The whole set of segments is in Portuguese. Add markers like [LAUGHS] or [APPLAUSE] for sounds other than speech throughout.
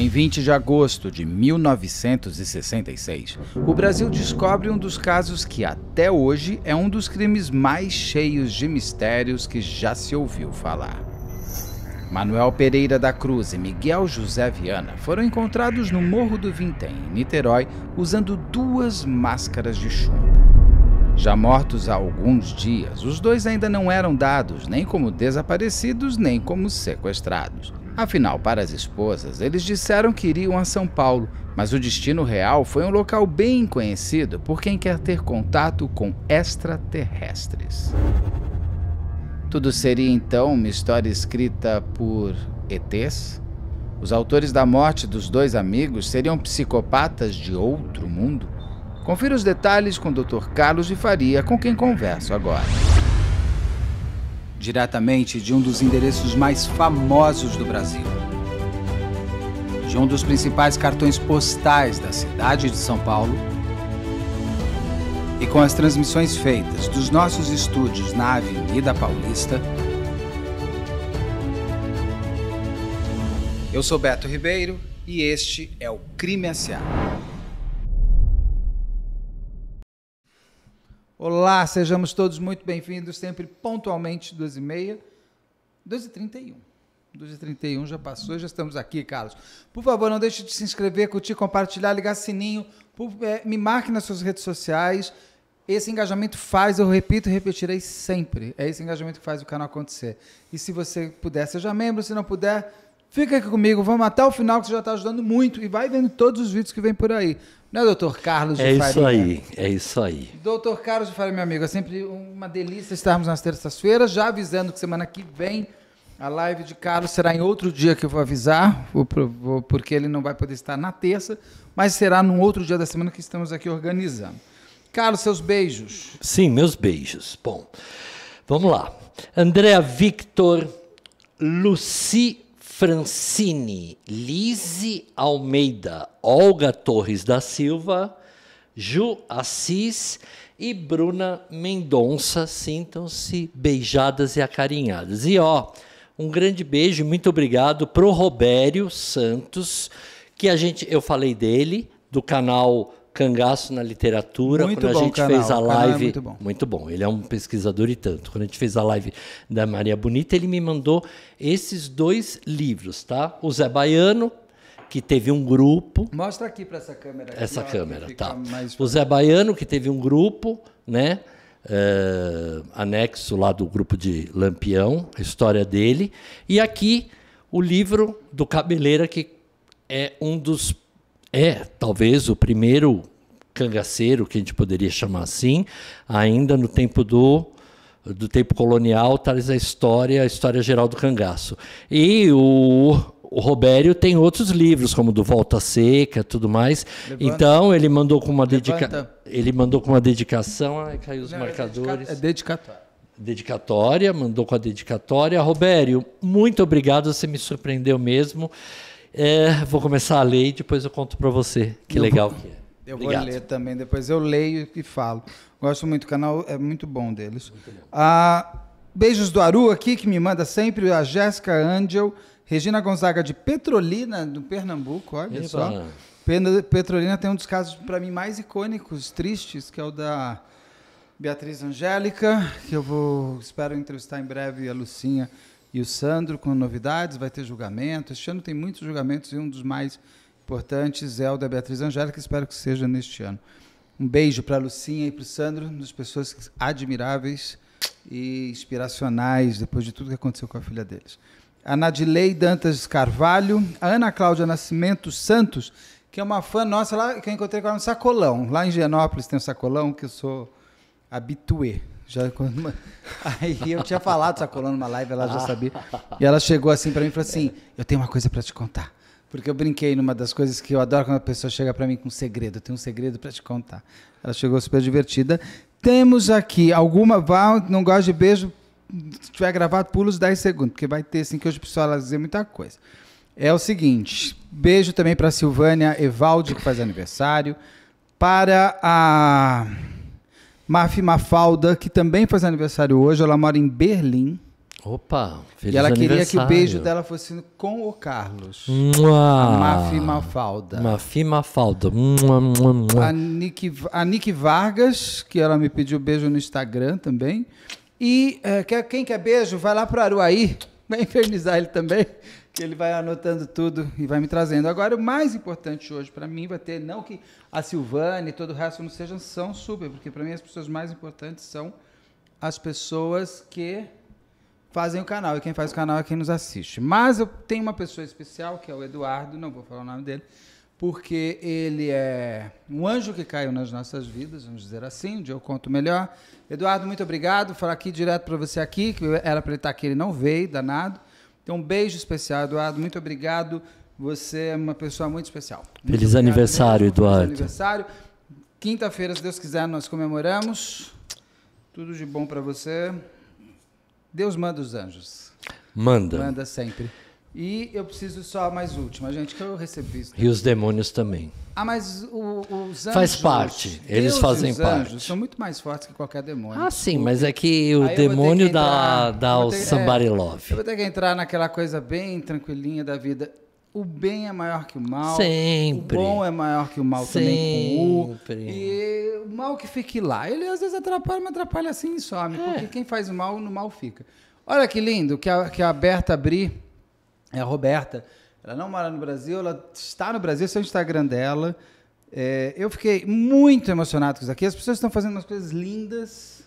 Em 20 de agosto de 1966, o Brasil descobre um dos casos que até hoje é um dos crimes mais cheios de mistérios que já se ouviu falar. Manuel Pereira da Cruz e Miguel José Viana foram encontrados no Morro do Vintém, em Niterói, usando duas máscaras de chumbo. Já mortos há alguns dias, os dois ainda não eram dados nem como desaparecidos nem como sequestrados. Afinal, para as esposas, eles disseram que iriam a São Paulo, mas o destino real foi um local bem conhecido por quem quer ter contato com extraterrestres. Tudo seria então uma história escrita por ETs? Os autores da morte dos dois amigos seriam psicopatas de outro mundo? Confira os detalhes com o Dr. Carlos de Faria, com quem converso agora diretamente de um dos endereços mais famosos do Brasil. De um dos principais cartões postais da cidade de São Paulo. E com as transmissões feitas dos nossos estúdios na Avenida Paulista. Eu sou Beto Ribeiro e este é o Crime S.A. Olá, sejamos todos muito bem-vindos, sempre pontualmente, 2h30, 2h31. 2h31 já passou, já estamos aqui, Carlos. Por favor, não deixe de se inscrever, curtir, compartilhar, ligar sininho, por, é, me marque nas suas redes sociais. Esse engajamento faz, eu repito e repetirei sempre, é esse engajamento que faz o canal acontecer. E se você puder, seja membro, se não puder, Fica aqui comigo, vamos até o final que você já está ajudando muito e vai vendo todos os vídeos que vem por aí. Não é, doutor Carlos é de Faria? É isso aí, é isso aí. Doutor Carlos de Faria, meu amigo, é sempre uma delícia estarmos nas terças-feiras, já avisando que semana que vem a live de Carlos será em outro dia que eu vou avisar, porque ele não vai poder estar na terça, mas será num outro dia da semana que estamos aqui organizando. Carlos, seus beijos. Sim, meus beijos. Bom, vamos lá. Andréa Victor, Luci Francine Lise Almeida, Olga Torres da Silva, Ju Assis e Bruna Mendonça. Sintam-se beijadas e acarinhadas. E ó, um grande beijo, muito obrigado pro Robério Santos, que a gente, eu falei dele, do canal Cangaço na Literatura, muito quando a gente canal. fez a é live. É muito, bom. muito bom, ele é um pesquisador e tanto. Quando a gente fez a live da Maria Bonita, ele me mandou esses dois livros, tá? O Zé Baiano, que teve um grupo. Mostra aqui para essa câmera. Aqui, essa ó, câmera, tá. Mais... O Zé Baiano, que teve um grupo, né? Uh, anexo lá do grupo de Lampião, a história dele. E aqui o livro do Cabeleira, que é um dos é talvez o primeiro cangaceiro, que a gente poderia chamar assim, ainda no tempo do do tempo colonial, talvez a história, a história geral do cangaço. E o, o Robério tem outros livros, como do Volta Seca, tudo mais. Levanta. Então ele mandou com uma dedicação, ele mandou com uma dedicação, ai caiu os Não, é marcadores. É dedicatória. Dedicatória, mandou com a dedicatória. Robério, muito obrigado, você me surpreendeu mesmo. É, vou começar a ler e depois eu conto para você. Que eu legal vou, que é. Eu Obrigado. vou ler também, depois eu leio e falo. Gosto muito, do canal é muito bom deles. Muito bom. Ah, beijos do Aru aqui, que me manda sempre, a Jéssica Angel, Regina Gonzaga de Petrolina, do Pernambuco, olha Eba. só. Petrolina tem um dos casos, para mim, mais icônicos, tristes, que é o da Beatriz Angélica, que eu vou, espero entrevistar em breve a Lucinha e o Sandro com novidades, vai ter julgamento. Este ano tem muitos julgamentos e um dos mais importantes é o da Beatriz Angélica, espero que seja neste ano. Um beijo para a Lucinha e para o Sandro, duas pessoas admiráveis e inspiracionais, depois de tudo que aconteceu com a filha deles. A Nadilei Dantas Carvalho, a Ana Cláudia Nascimento Santos, que é uma fã nossa lá, que eu encontrei com ela no Sacolão. Lá em Genópolis tem um Sacolão, que eu sou habitué. Já, quando, [LAUGHS] aí eu tinha falado, sacolando uma live, ela já sabia. E ela chegou assim para mim e falou assim: Eu tenho uma coisa para te contar. Porque eu brinquei numa das coisas que eu adoro quando a pessoa chega para mim com um segredo. Eu tenho um segredo para te contar. Ela chegou super divertida. Temos aqui alguma. Vá, não gosta de beijo? Se tiver gravado, pula os 10 segundos, porque vai ter, assim, que hoje o pessoal dizer muita coisa. É o seguinte: beijo também para Silvânia Evaldi, que faz aniversário. Para a. Mafi Mafalda, que também faz aniversário hoje, ela mora em Berlim. Opa, feliz E ela queria que o beijo dela fosse com o Carlos. Mafi Mafalda. Mafi Mafalda. Mua, mua, mua. A, Nick, a Nick Vargas, que ela me pediu beijo no Instagram também. E é, quem quer beijo, vai lá para Aruaí. Vai infernizar ele também que ele vai anotando tudo e vai me trazendo. Agora, o mais importante hoje para mim vai ter, não que a Silvane e todo o resto não sejam, são super, porque para mim as pessoas mais importantes são as pessoas que fazem o canal. E quem faz o canal é quem nos assiste. Mas eu tenho uma pessoa especial, que é o Eduardo, não vou falar o nome dele, porque ele é um anjo que caiu nas nossas vidas, vamos dizer assim, onde dia eu conto melhor. Eduardo, muito obrigado. Vou falar aqui direto para você aqui, que era para ele estar tá aqui, ele não veio, danado. Então, um beijo especial, Eduardo. Muito obrigado. Você é uma pessoa muito especial. Muito Feliz obrigado, aniversário, Eduardo. Feliz aniversário. Quinta-feira, se Deus quiser, nós comemoramos. Tudo de bom para você. Deus manda os anjos. Manda. Manda sempre. E eu preciso só mais última, gente, que eu recebi isso. E os demônios também. Ah, mas o, os anjos. Faz parte, eles Deus fazem os parte. Os anjos são muito mais fortes que qualquer demônio. Ah, sim, mas é que o Aí demônio dá, dá o ter, somebody é, love. Eu vou ter que entrar naquela coisa bem tranquilinha da vida. O bem é maior que o mal. Sempre. O bom é maior que o mal Sempre. também. Sempre. e o mal que fique lá. Ele às vezes atrapalha, mas atrapalha assim e some. É. Porque quem faz o mal, no mal fica. Olha que lindo que a, que a Berta Bri é a Roberta. Ela não mora no Brasil, ela está no Brasil, esse é Instagram dela. É, eu fiquei muito emocionado com isso aqui. As pessoas estão fazendo umas coisas lindas.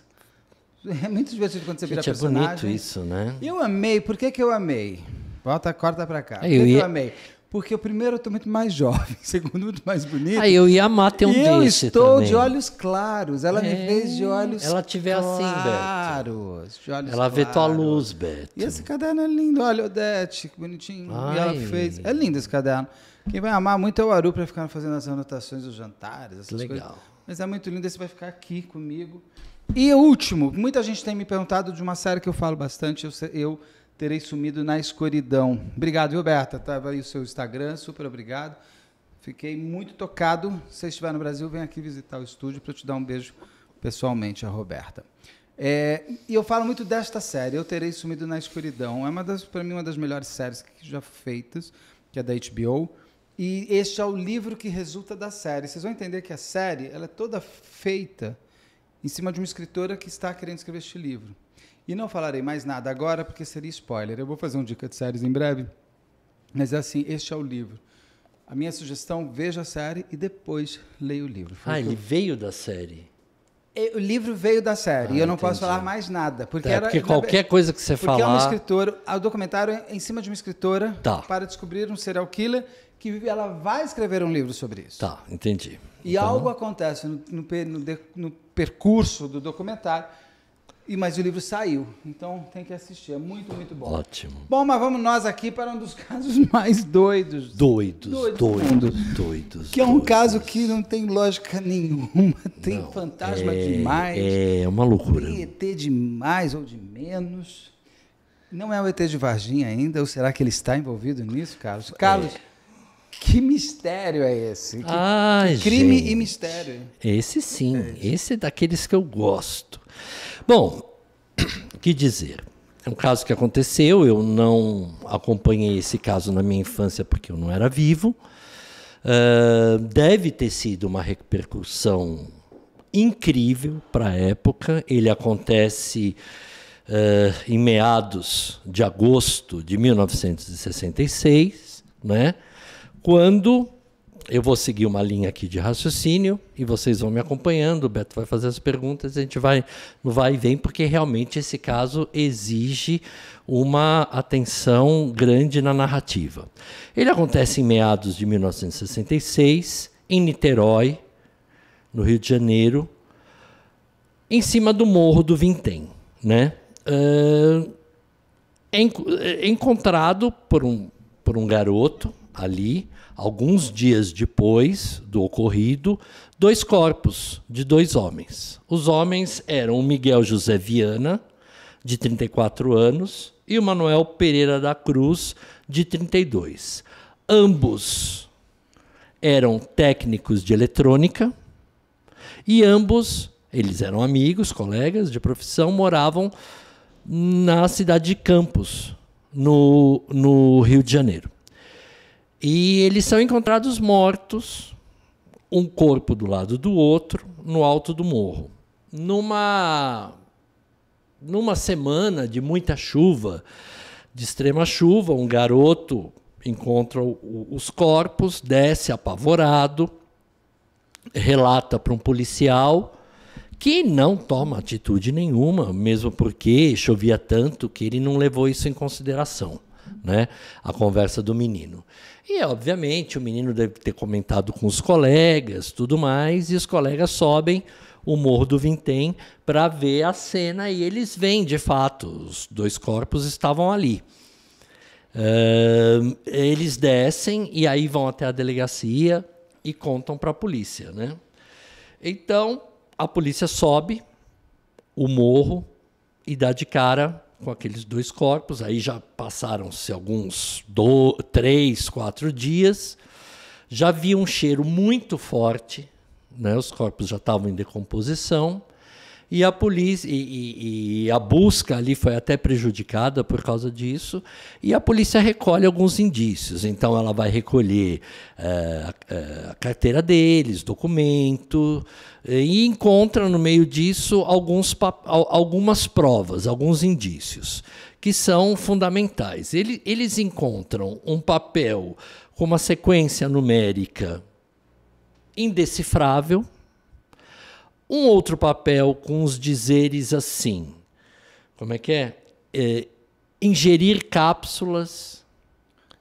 É muito divertido quando você Gente, personagem. é bonito isso, né? Eu amei. Por que, que eu amei? Volta, corta pra cá. É, ia, eu, amei. Porque o primeiro eu estou muito mais jovem, [LAUGHS] segundo muito mais bonito. Aí eu ia amar ter um e Eu estou também. de olhos claros. Ela é. me fez de olhos assim. claros. Ela tiver claros, assim, Beto. De olhos ela claros. vê tua luz, Beto. E esse caderno é lindo. Olha, Odete, que bonitinho. Ai. E ela fez. É lindo esse caderno. Quem vai amar muito é o Aru para ficar fazendo as anotações dos jantares, essas Legal. coisas. Mas é muito lindo, esse vai ficar aqui comigo. E o último, muita gente tem me perguntado de uma série que eu falo bastante, eu, eu terei sumido na escuridão. Obrigado, Roberta. Estava aí o seu Instagram, super obrigado. Fiquei muito tocado. Se você estiver no Brasil, vem aqui visitar o estúdio para te dar um beijo pessoalmente, a Roberta. É, e eu falo muito desta série, Eu Terei Sumido na Escuridão. É uma das, para mim, uma das melhores séries que já feitas, que é da HBO. E este é o livro que resulta da série. Vocês vão entender que a série ela é toda feita em cima de uma escritora que está querendo escrever este livro. E não falarei mais nada agora, porque seria spoiler. Eu vou fazer um dica de séries em breve. Mas é assim, este é o livro. A minha sugestão, veja a série e depois leia o livro. Foi ah, ele veio da série. É, o livro veio da série, ah, e eu ah, não entendi. posso falar mais nada. Porque, tá, era, porque qualquer coisa que você porque falar... Porque é uma escritora, o documentário é em cima de uma escritora tá. para descobrir um serial killer que ela vai escrever um livro sobre isso. Tá, entendi. E então... algo acontece no, no, no, no percurso do documentário e mas o livro saiu, então tem que assistir. É muito, muito bom. Ótimo. Bom, mas vamos nós aqui para um dos [LAUGHS] casos mais doidos. Doidos, doidos, doidos. doidos que é um doidos. caso que não tem lógica nenhuma. [LAUGHS] Tem não, fantasma é, demais. É uma loucura. Tem ET mais ou de menos. Não é o ET de Varginha ainda, ou será que ele está envolvido nisso, Carlos? É. Carlos. É. Que mistério é esse? Que, Ai, crime gente. e mistério. Esse sim, é esse é daqueles que eu gosto. Bom, que dizer? É um caso que aconteceu, eu não acompanhei esse caso na minha infância porque eu não era vivo. Uh, deve ter sido uma repercussão incrível para a época. Ele acontece uh, em meados de agosto de 1966, né? quando eu vou seguir uma linha aqui de raciocínio e vocês vão me acompanhando. O Beto vai fazer as perguntas, a gente vai no vai e vem, porque realmente esse caso exige uma atenção grande na narrativa. Ele acontece em meados de 1966, em Niterói, no Rio de Janeiro, em cima do Morro do Vintém. Né? É, é encontrado por um, por um garoto ali Alguns dias depois do ocorrido, dois corpos de dois homens. Os homens eram o Miguel José Viana, de 34 anos, e o Manuel Pereira da Cruz, de 32. Ambos eram técnicos de eletrônica e ambos, eles eram amigos, colegas de profissão, moravam na cidade de Campos, no, no Rio de Janeiro. E eles são encontrados mortos, um corpo do lado do outro, no alto do morro. Numa, numa semana de muita chuva, de extrema chuva, um garoto encontra o, os corpos, desce apavorado, relata para um policial que não toma atitude nenhuma, mesmo porque chovia tanto que ele não levou isso em consideração né? A conversa do menino. E, obviamente, o menino deve ter comentado com os colegas, tudo mais, e os colegas sobem o Morro do Vintém para ver a cena e eles vêm, de fato, os dois corpos estavam ali. Uh, eles descem e aí vão até a delegacia e contam para a polícia, né? Então, a polícia sobe o morro e dá de cara com aqueles dois corpos. Aí já passaram-se alguns do, três, quatro dias. Já havia um cheiro muito forte, né? os corpos já estavam em decomposição e a polícia e, e, e, a busca ali foi até prejudicada por causa disso e a polícia recolhe alguns indícios então ela vai recolher é, a, carteira deles documento eh, e encontra no meio disso alguns, algumas provas alguns indícios que são fundamentais Ele, eles encontram um papel com uma sequência numérica indecifrável um outro papel com os dizeres assim. Como é que é? é ingerir cápsulas,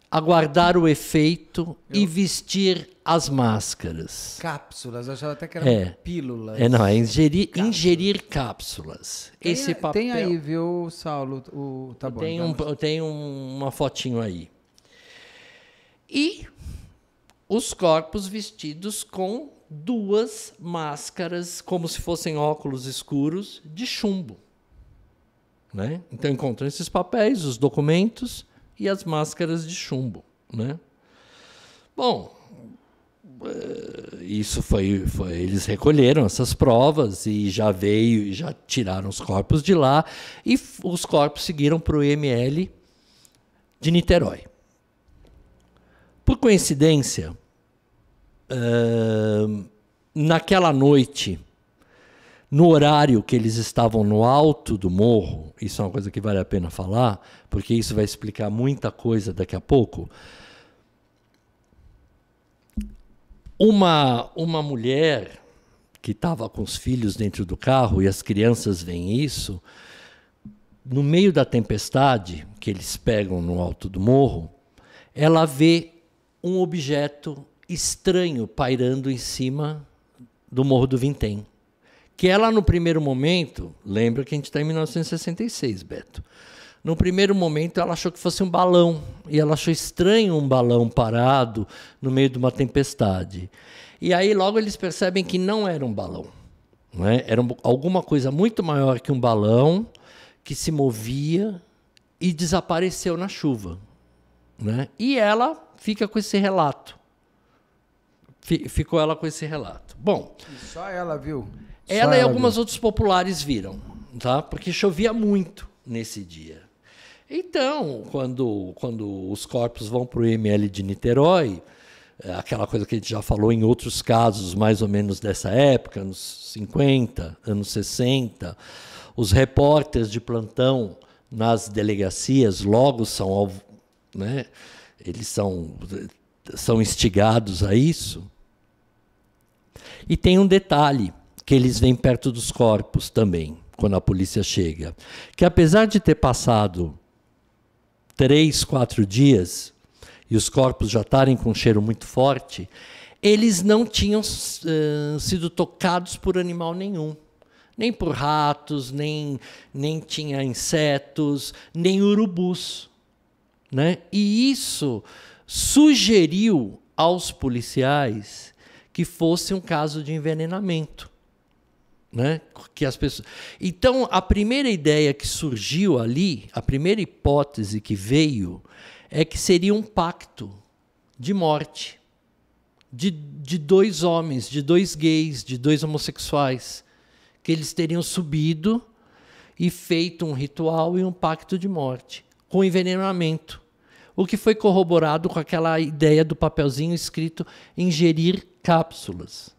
aguardar o efeito Eu... e vestir as máscaras. Cápsulas, eu achava até que eram é. pílulas. É, não, é ingerir, cápsulas. Ingerir cápsulas. Tem, Esse papel. Tem aí, viu, Saulo? O, tá bom. Tem, então. um, tem um, uma fotinho aí. E os corpos vestidos com duas máscaras, como se fossem óculos escuros, de chumbo. Né? Então encontram esses papéis, os documentos e as máscaras de chumbo. Né? Bom, eh, isso foi, foi, eles recolheram essas provas e já veio e já tiraram os corpos de lá e os corpos seguiram para o ML de Niterói. Por coincidência, naquela noite, no horário que eles estavam no alto do morro, isso é uma coisa que vale a pena falar, porque isso vai explicar muita coisa daqui a pouco. Uma, uma mulher que estava com os filhos dentro do carro, e as crianças veem isso, no meio da tempestade que eles pegam no alto do morro, ela vê um objeto estranho pairando em cima do Morro do Vintém. Que ela, é no primeiro momento, lembra que a gente está em 1966, Beto. No primeiro momento, ela achou que fosse um balão. E ela achou estranho um balão parado no meio de uma tempestade. E aí, logo, eles percebem que não era um balão. Né? Era alguma coisa muito maior que um balão que se movia e desapareceu na chuva. Né? E ela fica com esse relato ficou ela com esse relato. Bom. E só ela viu. ela, ela e algumas viu. populares viram, tá? Porque chovia muito nesse dia. Então, quando, quando os corpos vão para o ML de Niterói, eh, aquela coisa que a gente já falou em outros casos, mais ou menos dessa época, anos 50, anos 60, os repórteres de plantão nas delegacias logo são, né, eles são, eh, são instigados a isso. E tem um detalhe que eles vêm perto dos corpos também, quando a polícia chega, que apesar de ter passado três, quatro dias e os corpos já estarem com um cheiro muito forte, eles não tinham uh, sido tocados por animal nenhum. Nem por ratos, nem, nem tinha insetos, nem urubus. Né? E isso sugeriu aos policiais que fosse um caso de envenenamento. Né? Que as pessoas... Então, a primeira ideia que surgiu ali, a primeira hipótese que veio, é que seria um pacto de morte de, de dois homens, de dois gays, de dois homossexuais, que eles teriam subido e feito um ritual e um pacto de morte, com envenenamento. O que foi corroborado com aquela ideia do papelzinho escrito ingerir cápsulas.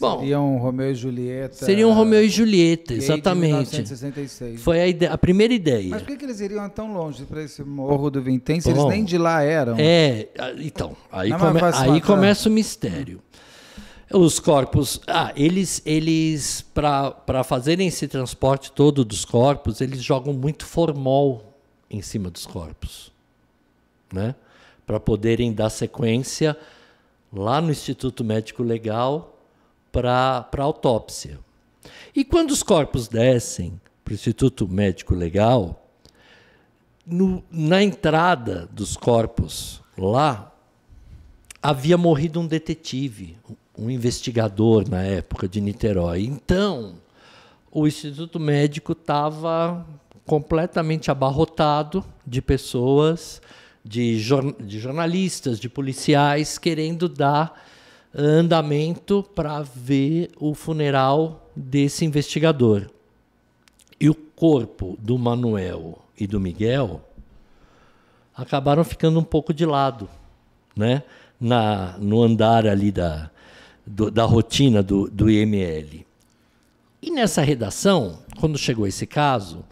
Bom, seriam Romeu e Julieta. Seriam Romeu e Julieta, exatamente. 1966. Foi a, ideia, a primeira ideia. Mas por que, que eles iriam tão longe para esse Morro do Vintém se eles nem de lá eram? É, então, aí, come, aí né? começa o mistério. Os corpos, ah, eles, eles para fazerem esse transporte todo dos corpos, eles jogam muito formol em cima dos corpos, né? Para poderem dar sequência lá no Instituto Médico Legal para autópsia. E quando os corpos descem para o Instituto Médico Legal, no, na entrada dos corpos lá, havia morrido um detetive, um investigador na época de Niterói. Então, o Instituto Médico estava completamente abarrotado de pessoas de, jor de jornalistas, de policiais, querendo dar andamento para ver o funeral desse investigador. E o corpo do Manuel e do Miguel acabaram ficando um pouco de lado, né? Na, no andar ali da, do, da rotina do, do IML. E nessa redação, quando chegou esse caso,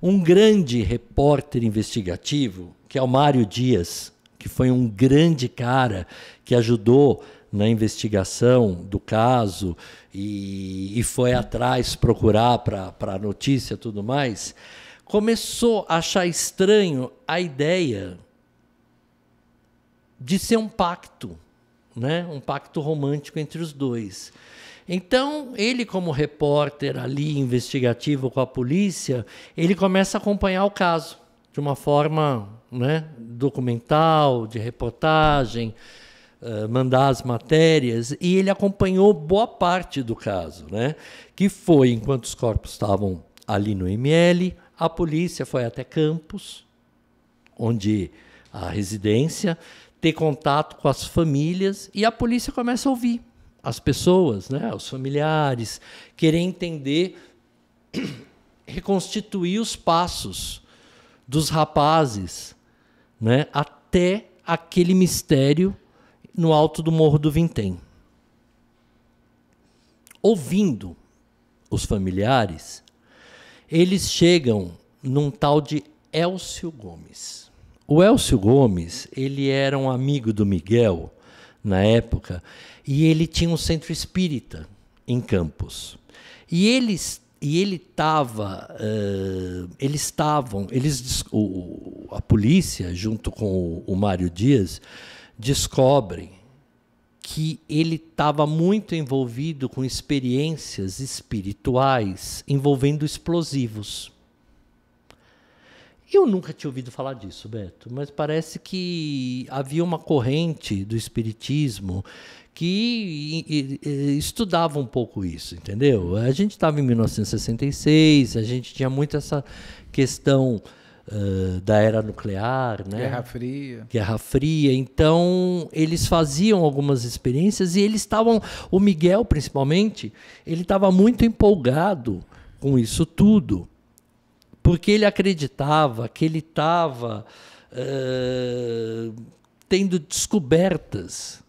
um grande repórter investigativo que é o Mário Dias, que foi um grande cara que ajudou na investigação do caso e, e foi atrás procurar para a notícia e tudo mais, começou a achar estranho a ideia de ser um pacto, né? um pacto romântico entre os dois. Então, ele, como repórter ali, investigativo com a polícia, ele começa a acompanhar o caso de uma forma né? documental, de reportagem, uh, mandar as matérias, e ele acompanhou boa parte do caso, né? que foi enquanto os corpos estavam ali no ML, a polícia foi até Campos, onde a residência, ter contato com as famílias e a polícia começa a ouvir as pessoas, né, os familiares, querer entender, [COUGHS] reconstituir os passos dos rapazes né, até aquele mistério no alto do Morro do Vintém. Ouvindo os familiares, eles chegam num tal de Elcio Gomes. O Elcio Gomes, ele era um amigo do Miguel na época, e ele tinha um centro espírita em Campos. E eles e ele estava, uh, eh, eles estavam, eles o, a polícia junto com o, o Mário Dias descobrem que ele estava muito envolvido com experiências espirituais envolvendo explosivos. Eu nunca tinha ouvido falar disso, Beto, mas parece que havia uma corrente do espiritismo que estudava um pouco isso, entendeu? A gente estava em 1966, a gente tinha muito essa questão uh, da era nuclear, né? Guerra Fria. Guerra Fria. Então eles faziam algumas experiências e eles estavam, o Miguel principalmente, ele estava muito empolgado com isso tudo, porque ele acreditava que ele estava uh, tendo descobertas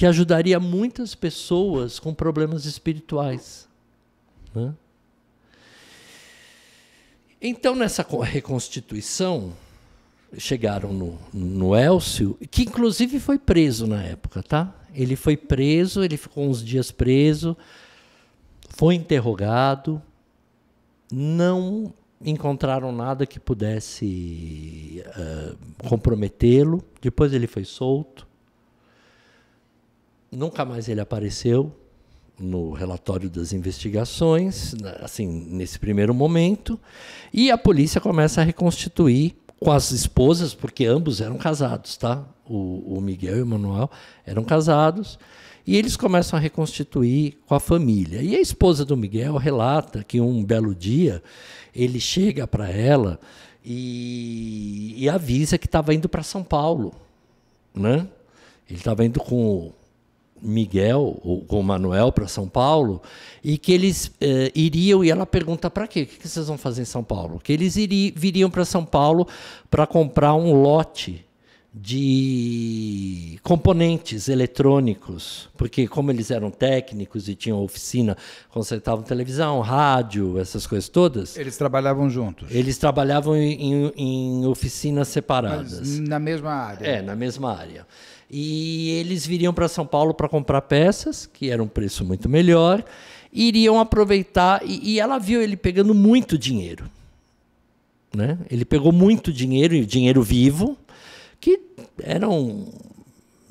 que ajudaria muitas pessoas com problemas espirituais. Né? Então, nessa reconstituição, chegaram no, no Elcio, que inclusive foi preso na época, tá? Ele foi preso, ele ficou uns dias preso, foi interrogado, não encontraram nada que pudesse uh, comprometê-lo. Depois ele foi solto. Nunca mais ele apareceu no relatório das investigações, né, assim, nesse primeiro momento, e a polícia começa a reconstituir com as esposas, porque ambos eram casados, tá? O, o Miguel e o Manuel eram casados, e eles começam a reconstituir com a família. E a esposa do Miguel relata que um belo dia ele chega para ela e, e avisa que estava indo para São Paulo, né? Ele estava indo com Miguel ou com o Manuel para São Paulo e que eles eh, iriam e ela pergunta para quê? O que vocês vão fazer em São Paulo? Que eles iriam, viriam para São Paulo para comprar um lote de componentes eletrônicos, porque como eles eram técnicos e tinham oficina, consertavam televisão, rádio, essas coisas todas. Eles trabalhavam juntos. Eles trabalhavam em, em, oficinas separadas. Mas na mesma área. É, na mesma área e eles viriam para São Paulo para comprar peças, que era um preço muito melhor, iriam aproveitar e, e ela viu ele pegando muito dinheiro. Né? Ele pegou muito dinheiro, e dinheiro vivo, que eram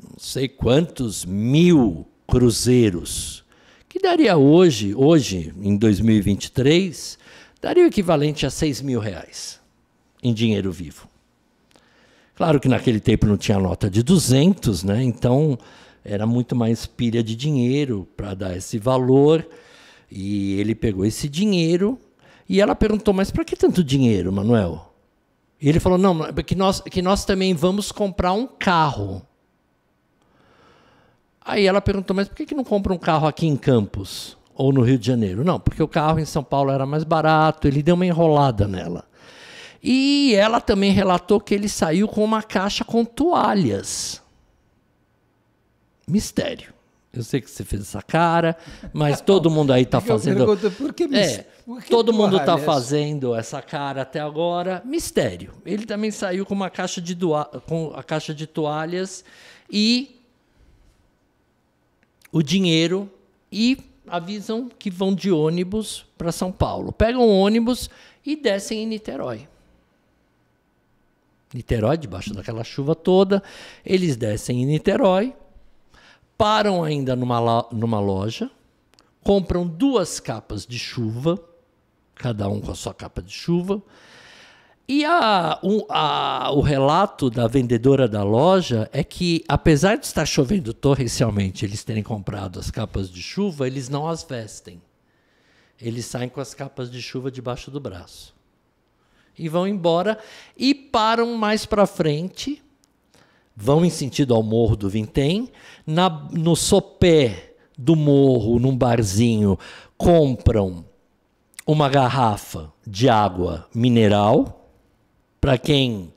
não sei quantos mil cruzeiros, que daria hoje, hoje em 2023, daria o equivalente a 6 mil reais em dinheiro vivo. Claro que naquele tempo não tinha nota de 200, né? Então era muito mais pilha de dinheiro para dar esse valor. E ele pegou esse dinheiro e ela perguntou: Mas para que tanto dinheiro, Manuel? E ele falou: Não, que nós, que nós também vamos comprar um carro. Aí ela perguntou: Mas por que, que não compra um carro aqui em Campos ou no Rio de Janeiro? Não, porque o carro em São Paulo era mais barato. Ele deu uma enrolada nela. E ela também relatou que ele saiu com uma caixa com toalhas. Mistério. Eu sei que você fez essa cara, mas [LAUGHS] todo mundo aí está é fazendo. Pergunto, por que, mis... é, por que todo mundo está fazendo essa cara até agora. Mistério. Ele também saiu com uma caixa de doa... com a caixa de toalhas e o dinheiro e avisam que vão de ônibus para São Paulo. Pegam o ônibus e descem em Niterói. Niterói, debaixo daquela chuva toda. Eles descem em Niterói, param ainda numa, numa loja, compram duas capas de chuva, cada um com a sua capa de chuva. E a, a, o relato da vendedora da loja é que, apesar de estar chovendo torrencialmente, eles terem comprado as capas de chuva, eles não as vestem. Eles saem com as capas de chuva debaixo do braço e vão embora e param mais para frente, vão em sentido ao Morro do Vintém, na, no sopé do morro, num barzinho, compram uma garrafa de água mineral. Para quem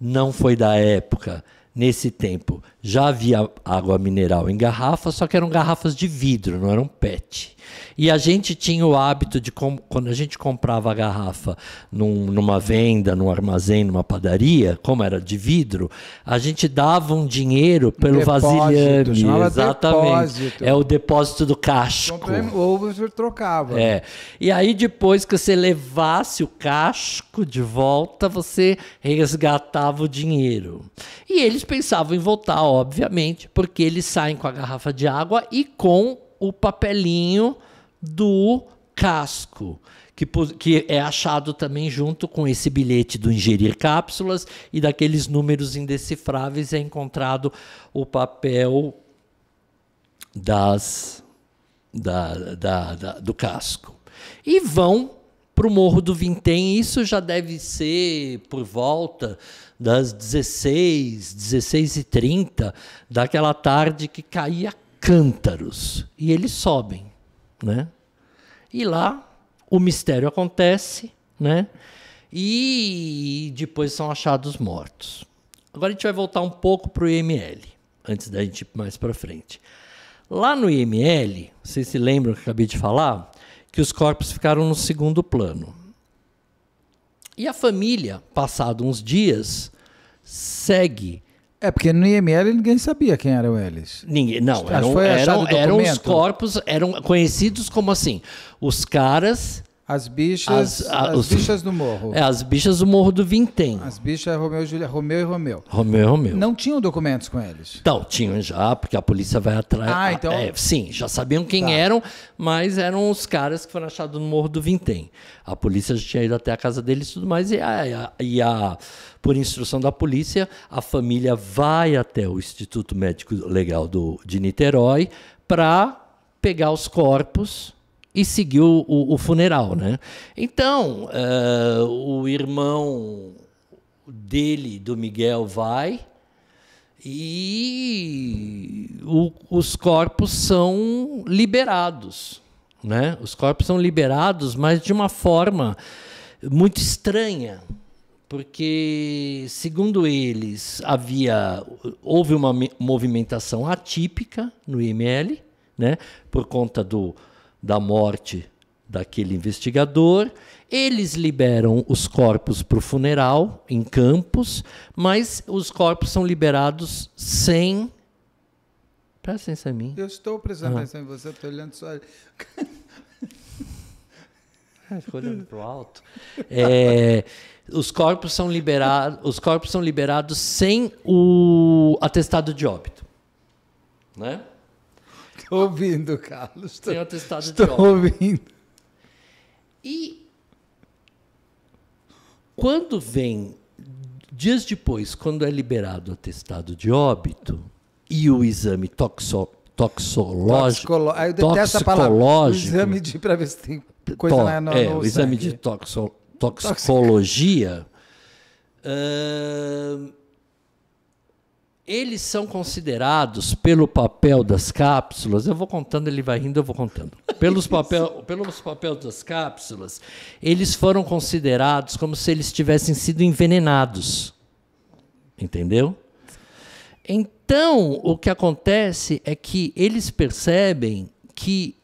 não foi da época, nesse tempo já havia água mineral em garrafa, só que eram garrafas de vidro, não eram PET. E a gente tinha o hábito de, quando a gente comprava a garrafa num, numa venda, num armazém, numa padaria, como era de vidro, a gente dava um dinheiro pelo depósito, vasilhame. Exatamente. Depósito. É o depósito do casco. Ou você trocava. É. E aí, depois que você levasse o casco de volta, você resgatava o dinheiro. E eles pensavam em voltar, obviamente, porque eles saem com a garrafa de água e com o papelinho do casco, que, que é achado também junto com esse bilhete do ingerir cápsulas e daqueles números indecifráveis é encontrado o papel das, da, da, da do casco. E vão para o Morro do Vintém, isso já deve ser por volta das 16, 16 e 30 daquela tarde que caía cântaros. E eles sobem. Né? E lá o mistério acontece, né? E depois são achados mortos. Agora a gente vai voltar um pouco para o IML, antes da gente ir mais para frente. Lá no IML, vocês se lembram que eu acabei de falar, que os corpos ficaram no segundo plano. E a família, passado uns dias, segue é, porque no IML ninguém sabia quem era o Ellis. Ninguém, não, eram, eram, eram os corpos, eram conhecidos como assim, os caras... As bichas, as, a, as os, bichas do morro. É, as bichas do morro do Vintém. As bichas Romeu e Julia, Romeu e Romeu. Romeu e Romeu. Não tinham documentos com eles? Então, tinham já, porque a polícia vai atrás. Ah, então. É, sim, já sabiam quem tá. eram, mas eram os caras que foram achados no morro do Vintém. A polícia já tinha ido até a casa deles e tudo mais, e a, e a, e a por instrução da polícia, a família vai até o Instituto Médico Legal do, de Niterói para pegar os corpos e seguir o, o, o funeral. Né? Então, uh, o irmão dele, do Miguel, vai e o, os corpos são liberados. Né? Os corpos são liberados, mas de uma forma muito estranha porque, segundo eles, havia houve uma movimentação atípica no IML, né, por conta do, da morte daquele investigador. Eles liberam os corpos para o funeral em Campos, mas os corpos são liberados sem. Presta atenção em mim. Eu estou prestando ah. atenção em você, estou olhando só. Estou [LAUGHS] ah, olhando para o alto. É os corpos são liberados, os corpos são liberados sem o atestado de óbito, né? Estou ouvindo, Carlos. Tô, sem o atestado de óbito. Estou ouvindo. E quando vem dias depois, quando é liberado o atestado de óbito e o exame toxo, toxológico, Toxicolo... eu detesto toxicológico, a palavra. O exame de para ver se tem coisa to, na, no, é, o exame de toxo, toxicologia, uh, eles são considerados pelo papel das cápsulas. Eu vou contando, ele vai rindo, eu vou contando. Pelos papel, pelos papel das cápsulas, eles foram considerados como se eles tivessem sido envenenados. Entendeu? Então, o que acontece é que eles percebem que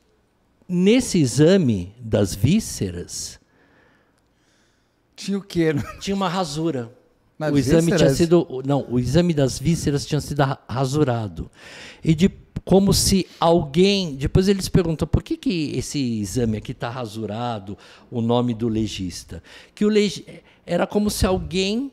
nesse exame das vísceras, tinha o quê? Né? Tinha uma rasura. o exame vísceras? tinha sido. Não, o exame das vísceras tinha sido rasurado. E de, como se alguém. Depois eles perguntam por que, que esse exame aqui está rasurado, o nome do legista. Que o leg, Era como se alguém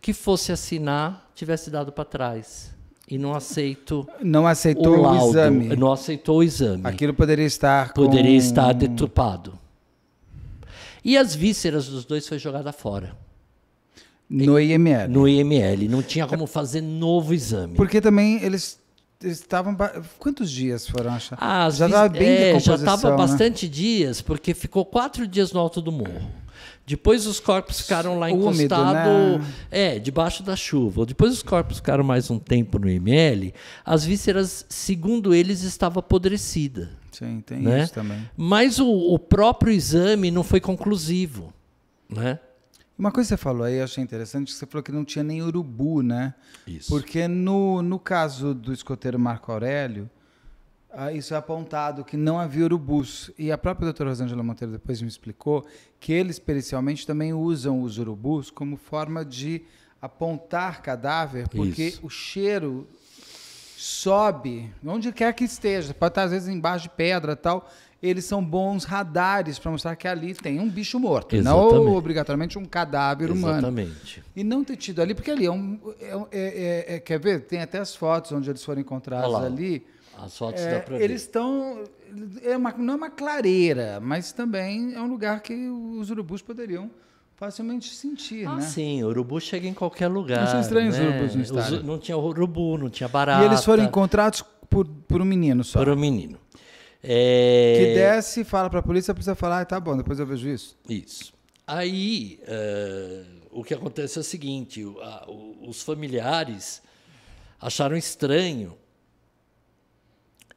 que fosse assinar tivesse dado para trás. E não aceito. Não aceitou o, laudo, o, exame. Não aceitou o exame. Aquilo poderia estar. Poderia estar deturpado. E as vísceras dos dois foi jogada fora. No IML. No IML. Não tinha como fazer novo exame. Porque também eles estavam. Quantos dias foram achar? Ah, já estava bem é, Já estava né? bastante dias, porque ficou quatro dias no alto do morro. Depois os corpos ficaram lá encostados, né? é, debaixo da chuva. Depois os corpos ficaram mais um tempo no IML. As vísceras, segundo eles, estavam apodrecida. Sim, tem né? isso também. Mas o, o, próprio exame não foi conclusivo, né? Uma coisa que você falou aí, eu achei interessante, que você falou que não tinha nem urubu, né? Isso. Porque no, no caso do escoteiro Marco Aurélio, ah, isso é apontado que não havia urubus. E a própria doutora Rosângela Monteiro depois me explicou que eles, pericialmente, também usam os urubus como forma de apontar cadáver, porque Isso. o cheiro sobe, onde quer que esteja, pode estar às vezes embaixo de pedra tal, eles são bons radares para mostrar que ali tem um bicho morto, Exatamente. não obrigatoriamente um cadáver humano. Exatamente. E não ter tido ali, porque ali é um. É, é, é, é quer ver? Tem até as fotos onde eles foram encontrados Olá, ali. As fotos é, dá para ver. Eles estão. É uma, não é uma clareira, mas também é um lugar que os urubus poderiam facilmente sentir, ah, né? Sim, urubu chega em qualquer lugar. Não estranho né? urubus no estádio. não tinha urubu, não tinha barata. E eles foram encontrados por, por um menino só. Por um menino. É... Que desce, fala para a polícia, precisa falar, ah, tá bom, depois eu vejo isso. Isso. Aí, uh, o que acontece é o seguinte, os familiares acharam estranho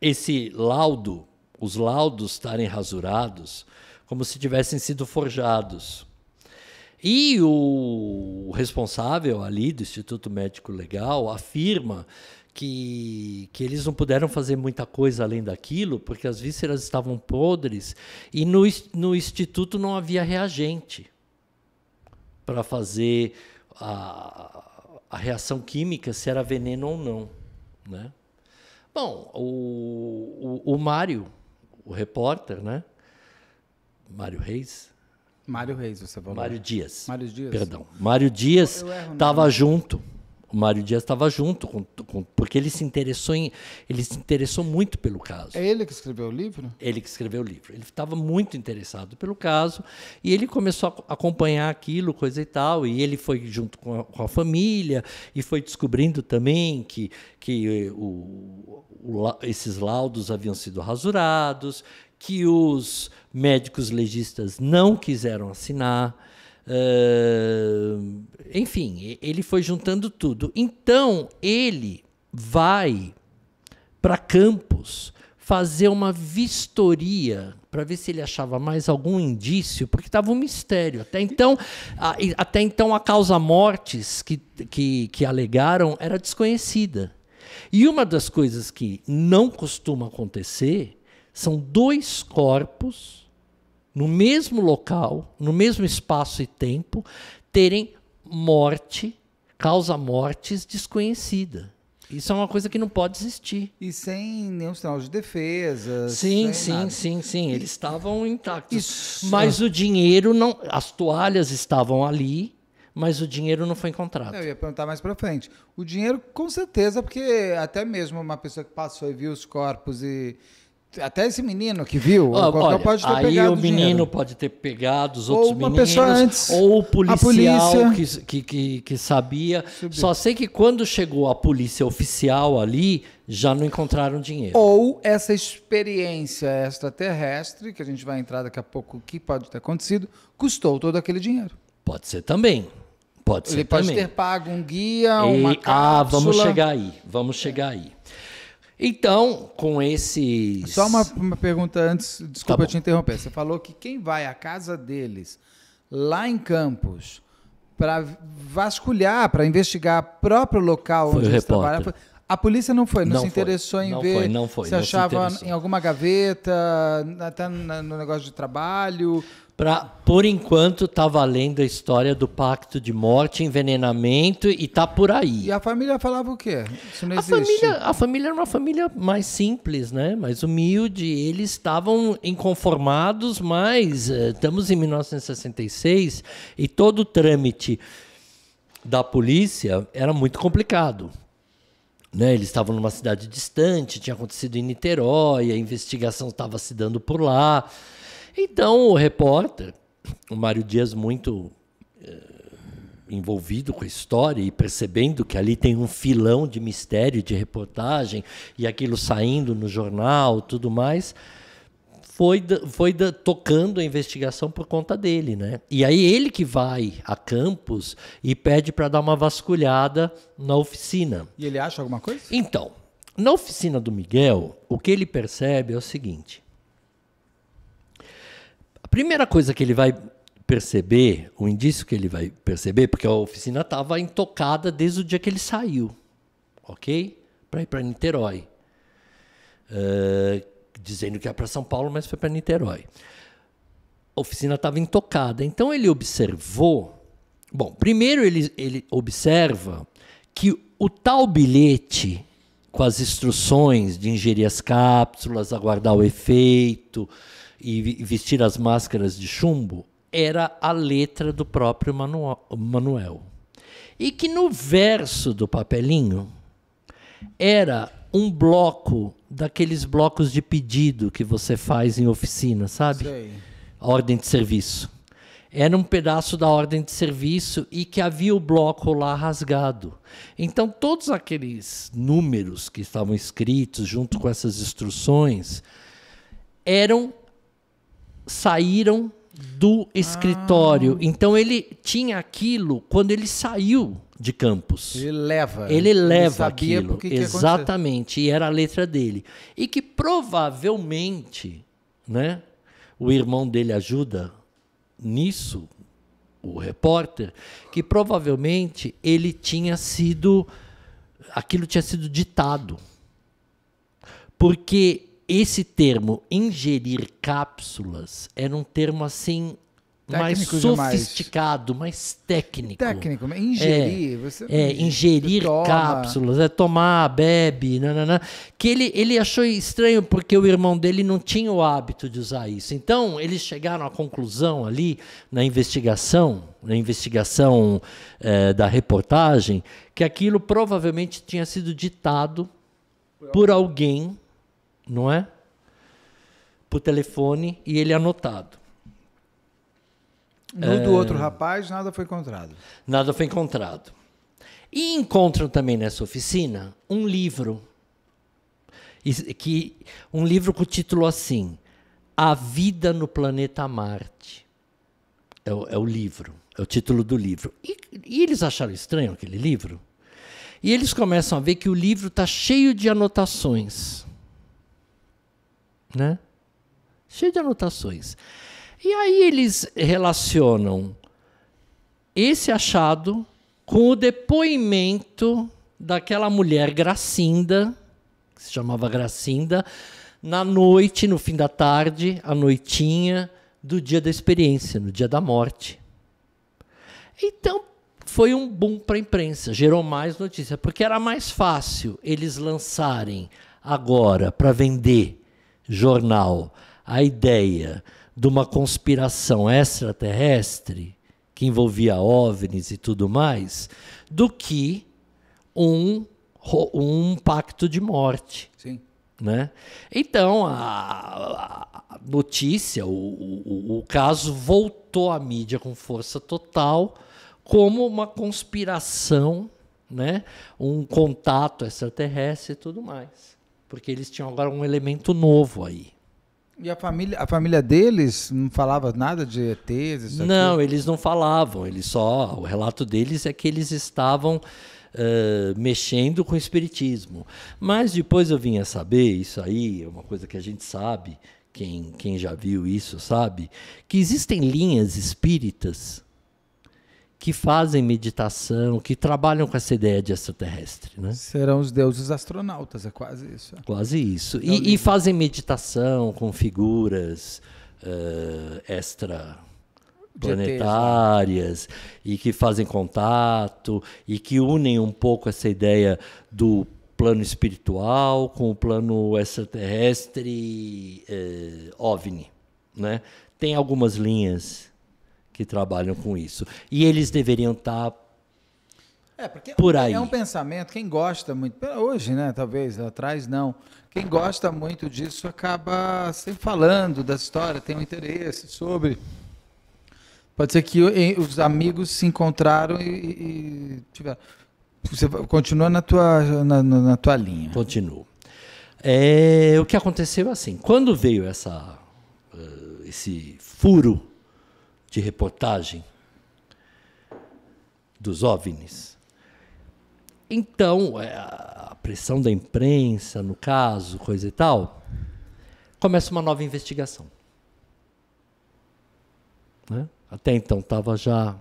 esse laudo, os laudos estarem rasurados, como se tivessem sido forjados. E o responsável ali do Instituto Médico Legal afirma que, que eles não puderam fazer muita coisa além daquilo, porque as vísceras estavam podres e no, no Instituto não havia reagente para fazer a, a reação química, se era veneno ou não. Né? Bom, o, o, o Mário, o repórter, né? Mário Reis, Mário Reis, você falou. Mário Dias. Mário Dias. Perdão. Mário Dias estava junto. O Mário Dias estava junto, com, com, porque ele se interessou em, ele se interessou muito pelo caso. É ele que escreveu o livro? Ele que escreveu o livro. Ele estava muito interessado pelo caso e ele começou a acompanhar aquilo, coisa e tal. E ele foi junto com a, com a família e foi descobrindo também que, que o, o, esses laudos haviam sido rasurados, que os médicos legistas não quiseram assinar. Uh, enfim, ele foi juntando tudo. Então, ele vai para Campos fazer uma vistoria para ver se ele achava mais algum indício, porque estava um mistério. Até então, a, até então a causa mortes que, que, que alegaram era desconhecida. E uma das coisas que não costuma acontecer são dois corpos no mesmo local, no mesmo espaço e tempo, terem morte, causa mortes desconhecida. Isso é uma coisa que não pode existir. E sem nenhum sinal de defesa. Sim, sim, nada. sim, sim. Eles estavam intactos. Isso. Mas o dinheiro não. As toalhas estavam ali, mas o dinheiro não foi encontrado. Eu ia perguntar mais para frente. O dinheiro, com certeza, porque até mesmo uma pessoa que passou e viu os corpos e até esse menino que viu, ah, olha, pode ter aí pegado o menino dinheiro. pode ter pegado os outros ou uma meninos, pessoa antes, ou o policial polícia. que, que, que, sabia. Subiu. Só sei que quando chegou a polícia oficial ali, já não encontraram dinheiro. Ou essa experiência extraterrestre, que a gente vai entrar daqui a pouco, que pode ter acontecido, custou todo aquele dinheiro. Pode ser também. Pode ser Ele também. pode ter pago um guia, e, uma cápsula. Ah, vamos chegar aí, vamos chegar aí. Então, com esses. Só uma, uma pergunta antes, desculpa tá te interromper. Você falou que quem vai à casa deles, lá em Campos, para vasculhar, para investigar o próprio local onde foi eles trabalham. A polícia não foi, não, não se interessou em não ver foi, não foi, se não achava se em alguma gaveta, até no negócio de trabalho. Pra, por enquanto, tá valendo a história do pacto de morte, envenenamento e tá por aí. E a família falava o quê? Isso não a Família, a família era uma família mais simples, né? mais humilde. Eles estavam inconformados, mas eh, estamos em 1966 e todo o trâmite da polícia era muito complicado. Né, eles estavam numa cidade distante, tinha acontecido em Niterói, a investigação estava se dando por lá. Então, o repórter, o Mário Dias, muito eh, envolvido com a história e percebendo que ali tem um filão de mistério, de reportagem, e aquilo saindo no jornal tudo mais, foi, foi tocando a investigação por conta dele. Né? E aí ele que vai a Campos e pede para dar uma vasculhada na oficina. E ele acha alguma coisa? Então, na oficina do Miguel, o que ele percebe é o seguinte: primeira coisa que ele vai perceber, o indício que ele vai perceber, porque a oficina estava intocada desde o dia que ele saiu, ok? Para ir para Niterói. Uh, dizendo que ia para São Paulo, mas foi para Niterói. A oficina estava intocada. Então ele observou. Bom, primeiro ele, ele observa que o tal bilhete com as instruções de ingerir as cápsulas, aguardar o efeito, e vestir as máscaras de chumbo era a letra do próprio Manuel. E que no verso do papelinho era um bloco daqueles blocos de pedido que você faz em oficina, sabe? Sei. A ordem de serviço. Era um pedaço da ordem de serviço e que havia o bloco lá rasgado. Então, todos aqueles números que estavam escritos junto com essas instruções eram saíram do escritório. Ah. Então ele tinha aquilo quando ele saiu de campus Ele leva. Ele leva ele aquilo. Que Exatamente. Que e era a letra dele. E que provavelmente, né? O irmão dele ajuda nisso, o repórter, que provavelmente ele tinha sido. Aquilo tinha sido ditado. Porque esse termo ingerir cápsulas era um termo assim técnico mais sofisticado, demais. mais técnico. Técnico, ingerir, é, você é ingerir toma. cápsulas, é tomar, bebe, nananã, que ele ele achou estranho porque o irmão dele não tinha o hábito de usar isso. Então, eles chegaram à conclusão ali na investigação, na investigação é, da reportagem, que aquilo provavelmente tinha sido ditado por alguém não é? Por telefone e ele anotado. No é... do outro rapaz, nada foi encontrado. Nada foi encontrado. E encontram também nessa oficina um livro. Que, um livro com o título assim: A Vida no Planeta Marte. É o, é o livro, é o título do livro. E, e eles acharam estranho aquele livro. E eles começam a ver que o livro está cheio de anotações né? Cheio de anotações. E aí eles relacionam esse achado com o depoimento daquela mulher Gracinda, que se chamava Gracinda, na noite, no fim da tarde, a noitinha do dia da experiência, no dia da morte. Então, foi um boom para a imprensa, gerou mais notícia, porque era mais fácil eles lançarem agora para vender jornal a ideia de uma conspiração extraterrestre que envolvia OVNIs e tudo mais, do que um, um pacto de morte. Sim. Né? Então, a, a notícia, o, o, o, caso voltou à mídia com força total como uma conspiração, né? um contato extraterrestre e tudo mais. Porque eles tinham agora um elemento novo aí. E a família, a família deles não falava nada de ETs? não, aqui? eles não falavam. Eles só, o relato deles é que eles estavam uh, mexendo com o espiritismo. Mas depois eu vinha saber, isso aí é uma coisa que a gente sabe, quem, quem já viu isso sabe, que existem linhas espíritas que fazem meditação, que trabalham com essa ideia de extraterrestre. Né? Serão os deuses astronautas, é quase isso. É. Quase isso. É e, e, fazem meditação com figuras uh, extra planetárias e que fazem contato e que unem um pouco essa ideia do plano espiritual com o plano extraterrestre eh, ovni, né? Tem algumas linhas que trabalham com isso. E eles deveriam estar tá é, porque por aí. É um pensamento, quem gosta muito, hoje, né, talvez, atrás não, quem gosta muito disso acaba sempre falando da história, tem um interesse sobre. Pode ser que os amigos se encontraram e, e tiveram. Você continua na tua, na, na tua linha. Continuo. É, o que aconteceu é assim, quando veio essa, eh, esse furo de reportagem dos OVNIs. Então, é, a pressão da imprensa, no caso, coisa e tal, começa uma nova investigação. Né? Até então estava já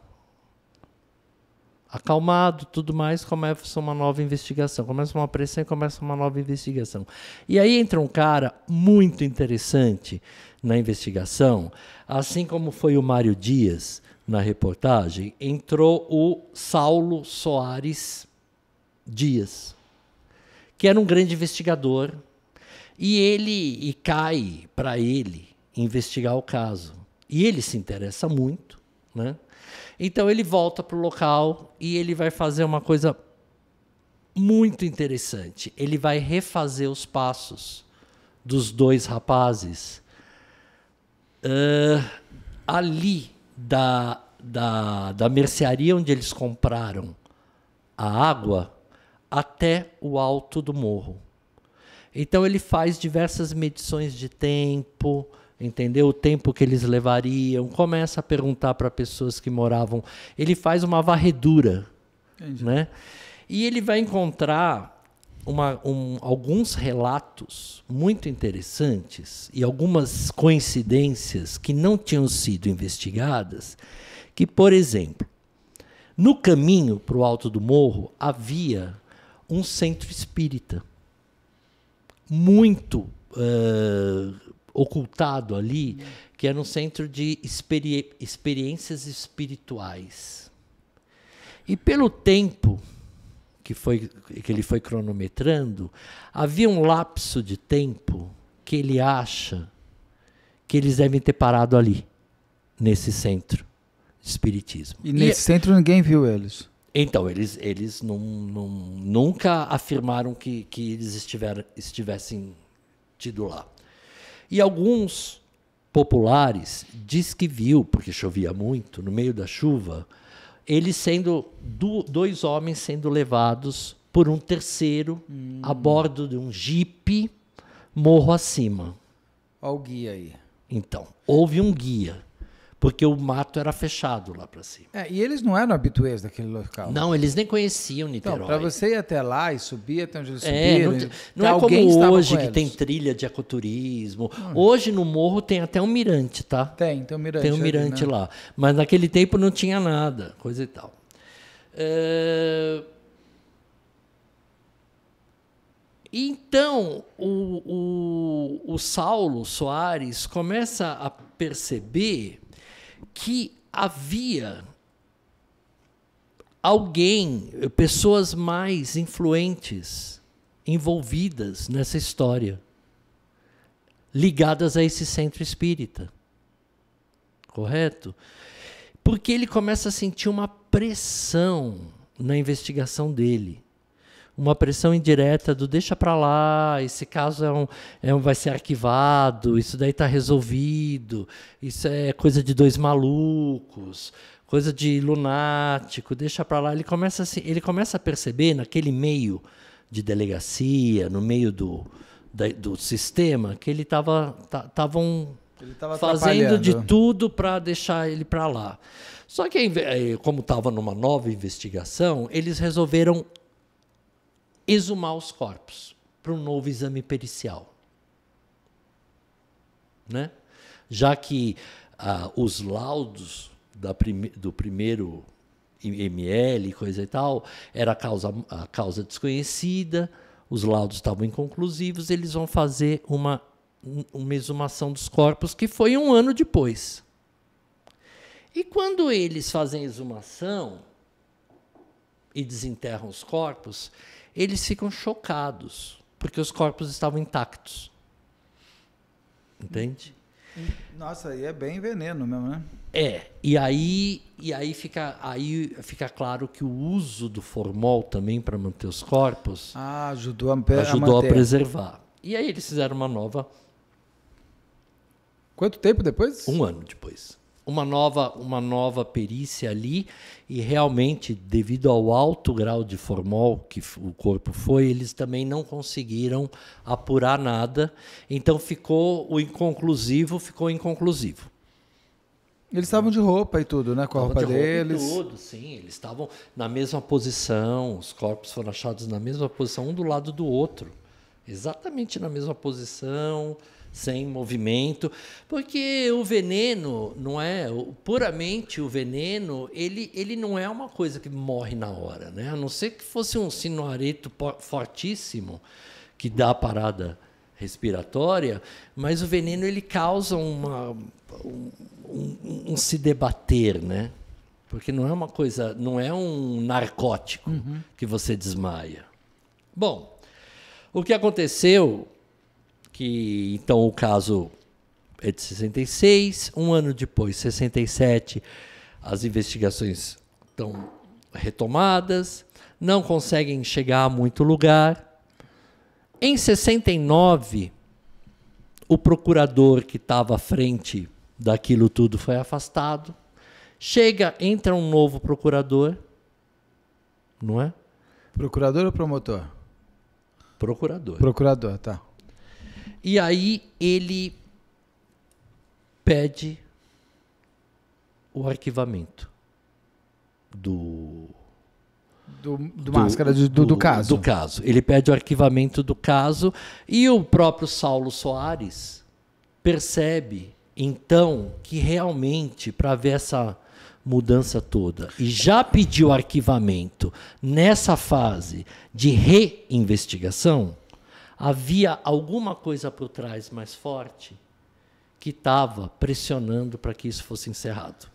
acalmado, tudo mais, começa uma nova investigação. Começa uma pressão e começa uma nova investigação. E aí entra um cara muito interessante na investigação, assim como foi o Mário Dias na reportagem, entrou o Saulo Soares Dias, que era um grande investigador, e ele e cai para ele investigar o caso. E ele se interessa muito, né? Então ele volta para o local e ele vai fazer uma coisa muito interessante. Ele vai refazer os passos dos dois rapazes uh, ali da, da, da mercearia onde eles compraram a água até o alto do morro. Então ele faz diversas medições de tempo, entendeu? O tempo que eles levariam, começa a perguntar para pessoas que moravam. Ele faz uma varredura, né? E ele vai encontrar uma, um, alguns relatos muito interessantes e algumas coincidências que não tinham sido investigadas, que, por exemplo, no caminho para o alto do morro havia um centro espírita muito uh, ocultado ali, uhum. que era é um centro de experi experiências espirituais. E pelo tempo que, foi, que ele foi cronometrando, havia um lapso de tempo que ele acha que eles devem ter parado ali, nesse centro de espiritismo. E nesse e, centro ninguém viu eles? Então, eles, eles num, num, nunca afirmaram que, que eles estiver, estivessem tido lá. E alguns populares diz que viu, porque chovia muito, no meio da chuva, eles sendo do, dois homens sendo levados por um terceiro hum. a bordo de um jipe morro acima. Olha o guia aí. Então, houve um guia porque o mato era fechado lá para cima. É, e eles não eram habituês daquele local. Não, eles nem conheciam então, Niterói. Então, para você ir até lá e subir até onde eles é, subiram... Não, tá, não, é como hoje com que tem trilha de ecoturismo. Hum. Hoje no morro tem até um mirante, tá? Tem, tem um mirante. Tem um mirante ali, né? lá. Mas naquele tempo não tinha nada, coisa e tal. É... Então, o, o, o, Saulo Soares começa a perceber que havia alguém, pessoas mais influentes envolvidas nessa história, ligadas a esse centro espírita. Correto? Porque ele começa a sentir uma pressão na investigação dele uma pressão indireta do deixa para lá, esse caso é um, é um, vai ser arquivado, isso daí está resolvido, isso é coisa de dois malucos, coisa de lunático, deixa para lá. Ele começa, assim, ele começa a perceber naquele meio de delegacia, no meio do, da, do sistema, que ele estava estavam fazendo de tudo para deixar ele para lá. Só que, como estava numa nova investigação, eles resolveram exumar os corpos para um novo exame pericial. Né? Já que ah, os laudos prime do primeiro ML, coisa e tal, era causa, a causa desconhecida, os laudos estavam inconclusivos, eles vão fazer uma, uma exumação dos corpos, que foi um ano depois. E quando eles fazem exumação e desenterram os corpos, eles ficam chocados, porque os corpos estavam intactos. Entende? Nossa, aí é bem veneno mesmo, né? É, e aí, e aí, fica, aí fica claro que o uso do formol também para manter os corpos ah, ajudou, a, ajudou a, a preservar. E aí eles fizeram uma nova. Quanto tempo depois? Um ano depois uma nova, uma nova perícia ali e realmente, devido ao alto grau de formol que o corpo foi, eles também não conseguiram apurar nada. Então ficou o inconclusivo, ficou inconclusivo. Eles estavam de roupa e tudo, né? Com a roupa de deles. e tudo, sim. Eles estavam na mesma posição, os corpos foram achados na mesma posição, um do lado do outro. Exatamente na mesma posição sem movimento, porque o veneno não é puramente o veneno, ele, ele não é uma coisa que morre na hora, né? A não ser que fosse um sinoareto fortíssimo que dá a parada respiratória, mas o veneno ele causa uma, um, um, um se debater, né? Porque não é uma coisa, não é um narcótico uhum. que você desmaia. Bom, o que aconteceu que então o caso é de 66, um ano depois, 67, as investigações estão retomadas, não conseguem chegar a muito lugar. Em 69, o procurador que estava à frente daquilo tudo foi afastado. Chega, entra um novo procurador, não é? Procurador ou promotor? Procurador. Procurador, tá. E aí ele pede o arquivamento do do, do, do máscara do, do, caso. Do caso. Ele pede o arquivamento do caso e o próprio Saulo Soares percebe então que realmente para ver essa mudança toda e já pediu arquivamento nessa fase de reinvestigação, havia alguma coisa por trás mais forte que estava pressionando para que isso fosse encerrado.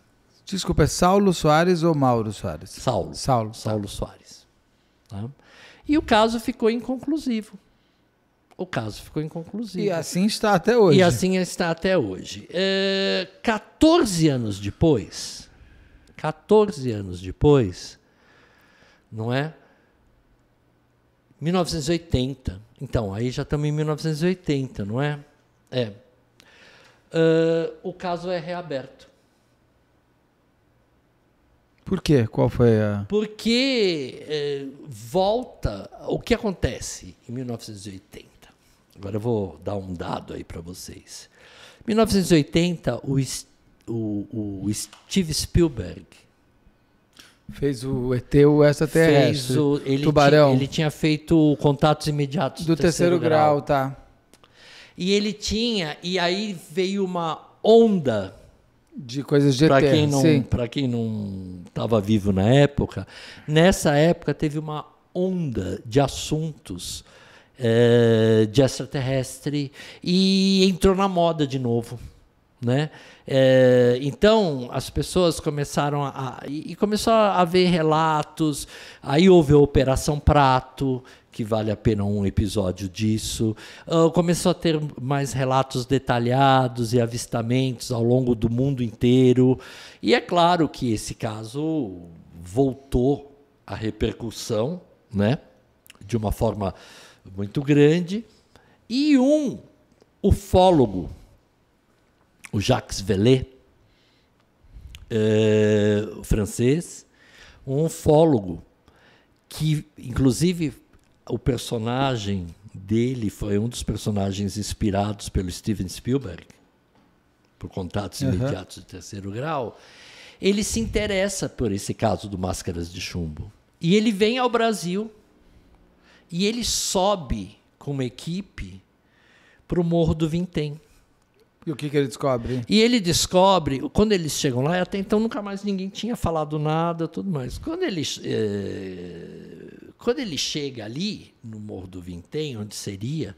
Desculpa, é Saulo Soares ou Mauro Soares? Saulo. Saulo, tá. Saulo Soares. Tá? E o caso ficou inconclusivo. O caso ficou inconclusivo. E assim está até hoje. E assim está até hoje. É, 14 anos depois, 14 anos depois, não é? 1980, então, aí já estamos em 1980, não é? É. Uh, o caso é reaberto. Por quê? Qual foi a. Porque eh, volta. O que acontece em 1980? Agora eu vou dar um dado aí para vocês. Em 1980, o, o, o Steve Spielberg Fez o ET, o extraterrestre. Fez o, ele tubarão. ele tinha feito contatos imediatos do, do terceiro, terceiro grau, grau, tá. E ele tinha, e aí veio uma onda de coisas de para quem não para quem não estava vivo na época. Nessa época teve uma onda de assuntos é, de extraterrestre e entrou na moda de novo. Né? É, então as pessoas começaram a. E começou a haver relatos. Aí houve a Operação Prato, que vale a pena um episódio disso. Uh, começou a ter mais relatos detalhados e avistamentos ao longo do mundo inteiro. E é claro que esse caso voltou à repercussão né? de uma forma muito grande. E um ufólogo o Jacques Vellée, eh, francês, um onfólogo, que inclusive o personagem dele foi um dos personagens inspirados pelo Steven Spielberg, por contatos uhum. imediatos de terceiro grau, ele se interessa por esse caso do Máscaras de Chumbo. E ele vem ao Brasil e ele sobe com uma equipe para o Morro do Vintém. E o que, que ele descobre? E ele descobre, quando eles chegam lá, até então nunca mais ninguém tinha falado nada, tudo mais. Quando ele, é, quando ele chega ali, no Morro do Vintém, onde seria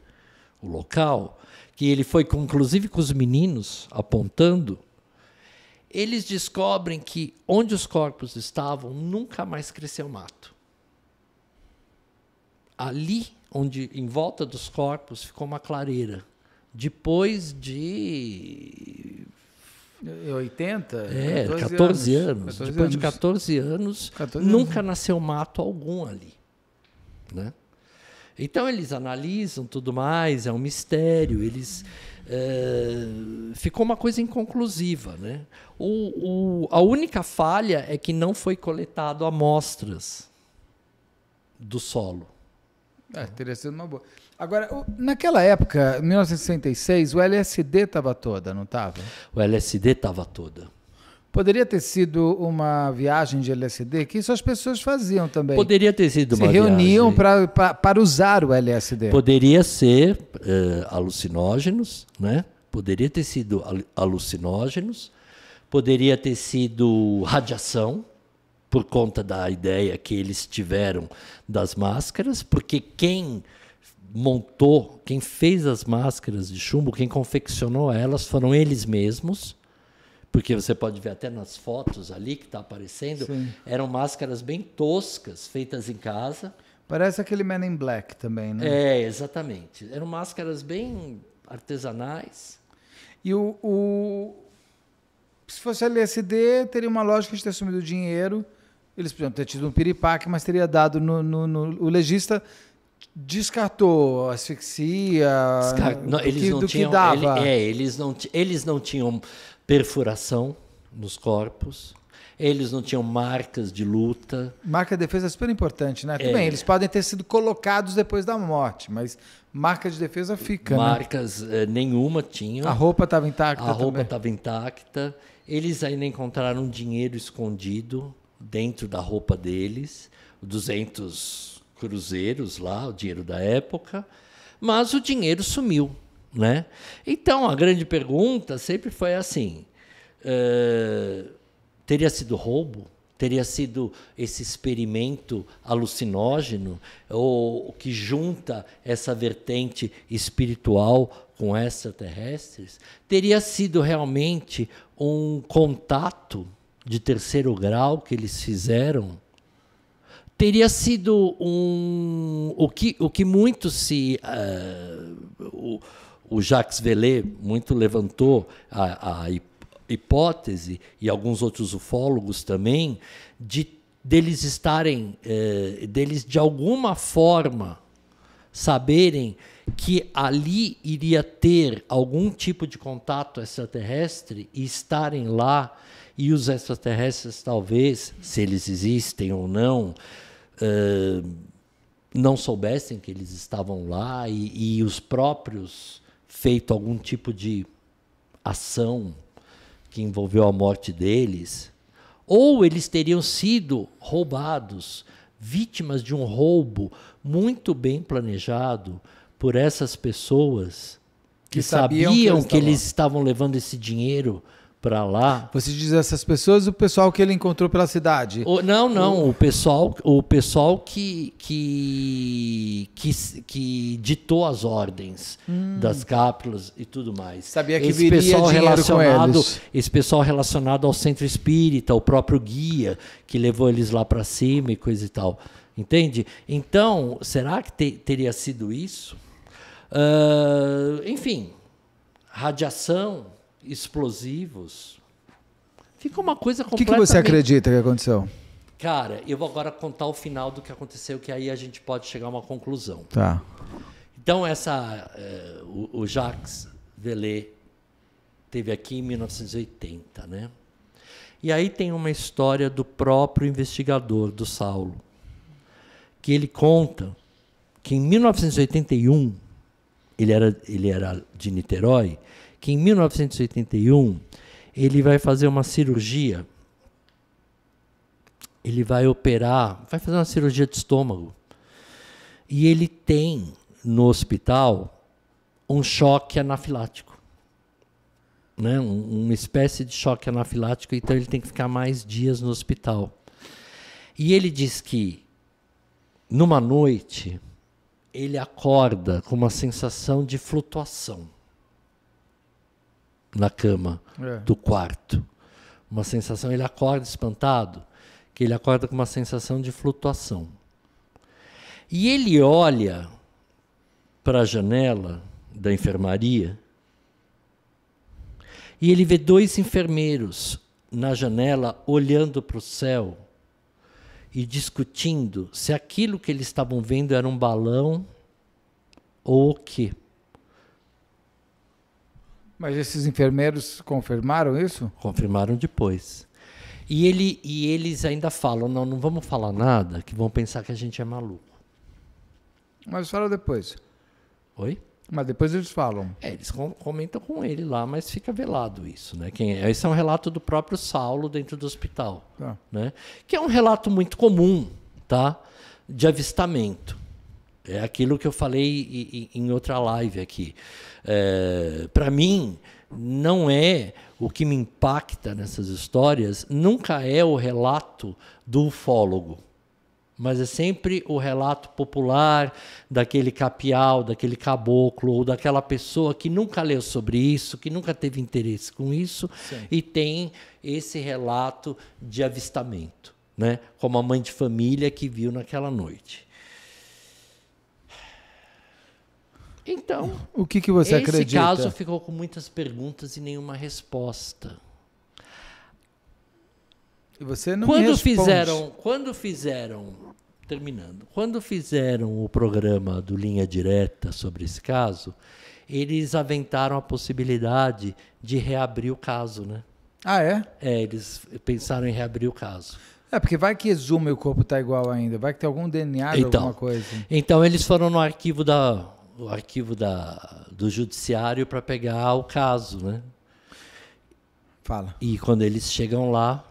o local, que ele foi, inclusive, com os meninos apontando, eles descobrem que onde os corpos estavam nunca mais cresceu mato. Ali, onde em volta dos corpos ficou uma clareira depois de 80? É, 14, 14 anos. anos. Depois de 14 anos, 14 nunca nasceu mato algum ali. Né? Então, eles analisam tudo mais, é um mistério. Eles. É, ficou uma coisa inconclusiva. Né? O, o, a única falha é que não foi coletado amostras do solo. É, teria sido uma boa. Agora, naquela época, 1966, o LSD estava toda, não estava? O LSD estava toda. Poderia ter sido uma viagem de LSD, que isso as pessoas faziam também. Poderia ter sido Se uma viagem. Se reuniam para usar o LSD. Poderia ser eh, alucinógenos, né? Poderia ter sido alucinógenos, poderia ter sido radiação, por conta da ideia que eles tiveram das máscaras, porque quem montou, quem fez as máscaras de chumbo, quem confeccionou elas foram eles mesmos. Porque você pode ver até nas fotos ali que está aparecendo, Sim. eram máscaras bem toscas, feitas em casa. Parece aquele Men in Black também, né? É, exatamente. Eram máscaras bem artesanais. E o, o... se fosse LSD, teria uma lógica de ter sumido dinheiro. Eles podiam ter tido um piripaque, mas teria dado no, no, no, o legista descartou asfixia, Descar... não, eles que, não do tinham, que dava. Ele, é, eles não, eles não tinham perfuração nos corpos. Eles não tinham marcas de luta. Marca de defesa é super importante, né? É. bem, eles podem ter sido colocados depois da morte, mas marca de defesa fica. Né? Marcas né? nenhuma tinham. A roupa estava intacta. A roupa estava intacta. Eles ainda encontraram dinheiro escondido dentro da roupa deles, 200 cruzeiros lá, o dinheiro da época, mas o dinheiro sumiu. Né? Então, a grande pergunta sempre foi assim: eh, teria sido roubo? Teria sido esse experimento alucinógeno, ou que junta essa vertente espiritual com extraterrestres? Teria sido realmente um contato de terceiro grau que eles fizeram teria sido um o que, o que muito se uh, o, o, Jacques Vellée muito levantou a, a, hipótese e alguns outros ufólogos também de deles estarem uh, deles de alguma forma saberem que ali iria ter algum tipo de contato extraterrestre e estarem lá e os extraterrestres, talvez, se eles existem ou não, uh, não soubessem que eles estavam lá e, e os próprios feito algum tipo de ação que envolveu a morte deles, ou eles teriam sido roubados, vítimas de um roubo muito bem planejado por essas pessoas que, que sabiam, que, eles, que estavam... eles estavam levando esse dinheiro para lá. Você diz essas pessoas, o pessoal que ele encontrou pela cidade? O, não, não, o, o pessoal, o pessoal que, que, que, que ditou as ordens hum. das cápsulas e tudo mais. Sabia que esse pessoal relacionado, esse pessoal relacionado ao centro espírita, o próprio guia que levou eles lá para cima e coisa e tal. Entende? Então, será que te, teria sido isso? Uh, enfim, radiação, explosivos. Fica uma coisa completamente... O que, que você acredita que aconteceu? Cara, eu vou agora contar o final do que aconteceu, que aí a gente pode chegar a uma conclusão. Tá. Então, essa, eh, o, o, Jacques Vélez teve aqui em 1980, né? E aí tem uma história do próprio investigador, do Saulo, que ele conta que em 1981, ele era, ele era de Niterói, que em 1981 ele vai fazer uma cirurgia. Ele vai operar, vai fazer uma cirurgia de estômago. E ele tem no hospital um choque anafilático. Né? uma espécie de choque anafilático, então ele tem que ficar mais dias no hospital. E ele diz que numa noite ele acorda com uma sensação de flutuação na cama é. do quarto. Uma sensação, ele acorda espantado, que ele acorda com uma sensação de flutuação. E ele olha para a janela da enfermaria e ele vê dois enfermeiros na janela olhando para o céu e discutindo se aquilo que eles estavam vendo era um balão ou o quê. Mas esses enfermeiros confirmaram isso? Confirmaram depois. E, ele, e eles ainda falam: não, não vamos falar nada, que vão pensar que a gente é maluco. Mas fala depois. Oi? Mas depois eles falam. É, eles comentam com ele lá, mas fica velado isso, né? Quem é? Esse é um relato do próprio Saulo dentro do hospital, tá. né? Que é um relato muito comum, tá? De avistamento. É aquilo que eu falei em outra live aqui. É, Para mim, não é o que me impacta nessas histórias, nunca é o relato do ufólogo. Mas é sempre o relato popular daquele capial, daquele caboclo, ou daquela pessoa que nunca leu sobre isso, que nunca teve interesse com isso, Sim. e tem esse relato de avistamento, né? como a mãe de família que viu naquela noite. Então, o que, que você esse acredita? Esse caso ficou com muitas perguntas e nenhuma resposta. E você não quando fizeram, quando fizeram, terminando, quando fizeram o programa do Linha Direta sobre esse caso, eles aventaram a possibilidade de reabrir o caso, né? Ah, é? É, eles pensaram em reabrir o caso. É, porque vai que exuma o corpo está igual ainda. Vai que tem algum DNA então, alguma coisa. Então, eles foram no arquivo da o arquivo da, do judiciário para pegar o caso, né? Fala. E quando eles chegam lá,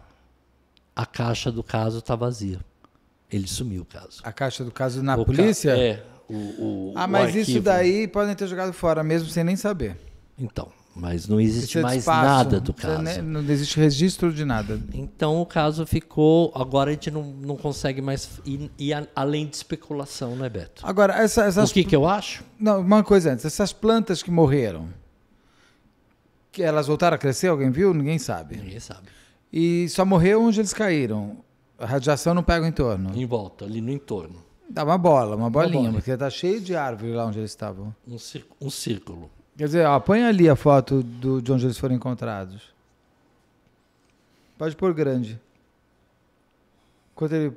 a caixa do caso está vazia. Ele sumiu o caso. A caixa do caso na o polícia? Ca... É. O, o, ah, mas isso daí podem ter jogado fora mesmo sem nem saber. Então, mas não existe mais espaço, nada do caso. Né? Não existe registro de nada. Então o caso ficou. Agora a gente não, não consegue mais ir, ir a, além de especulação, né, Beto? Agora, essa, essas. O que, que eu acho? Não, uma coisa antes. Essas plantas que morreram, que elas voltaram a crescer? Alguém viu? Ninguém sabe. Ninguém sabe. E só morreu onde eles caíram. A radiação não pega o entorno. Em volta, ali no entorno. Dá uma bola, uma bolinha, uma bola. porque tá cheio de árvore lá onde eles estavam. Um, círculo. Quer dizer, ó, põe ali a foto do, de onde eles foram encontrados. Pode pôr grande. Quando ele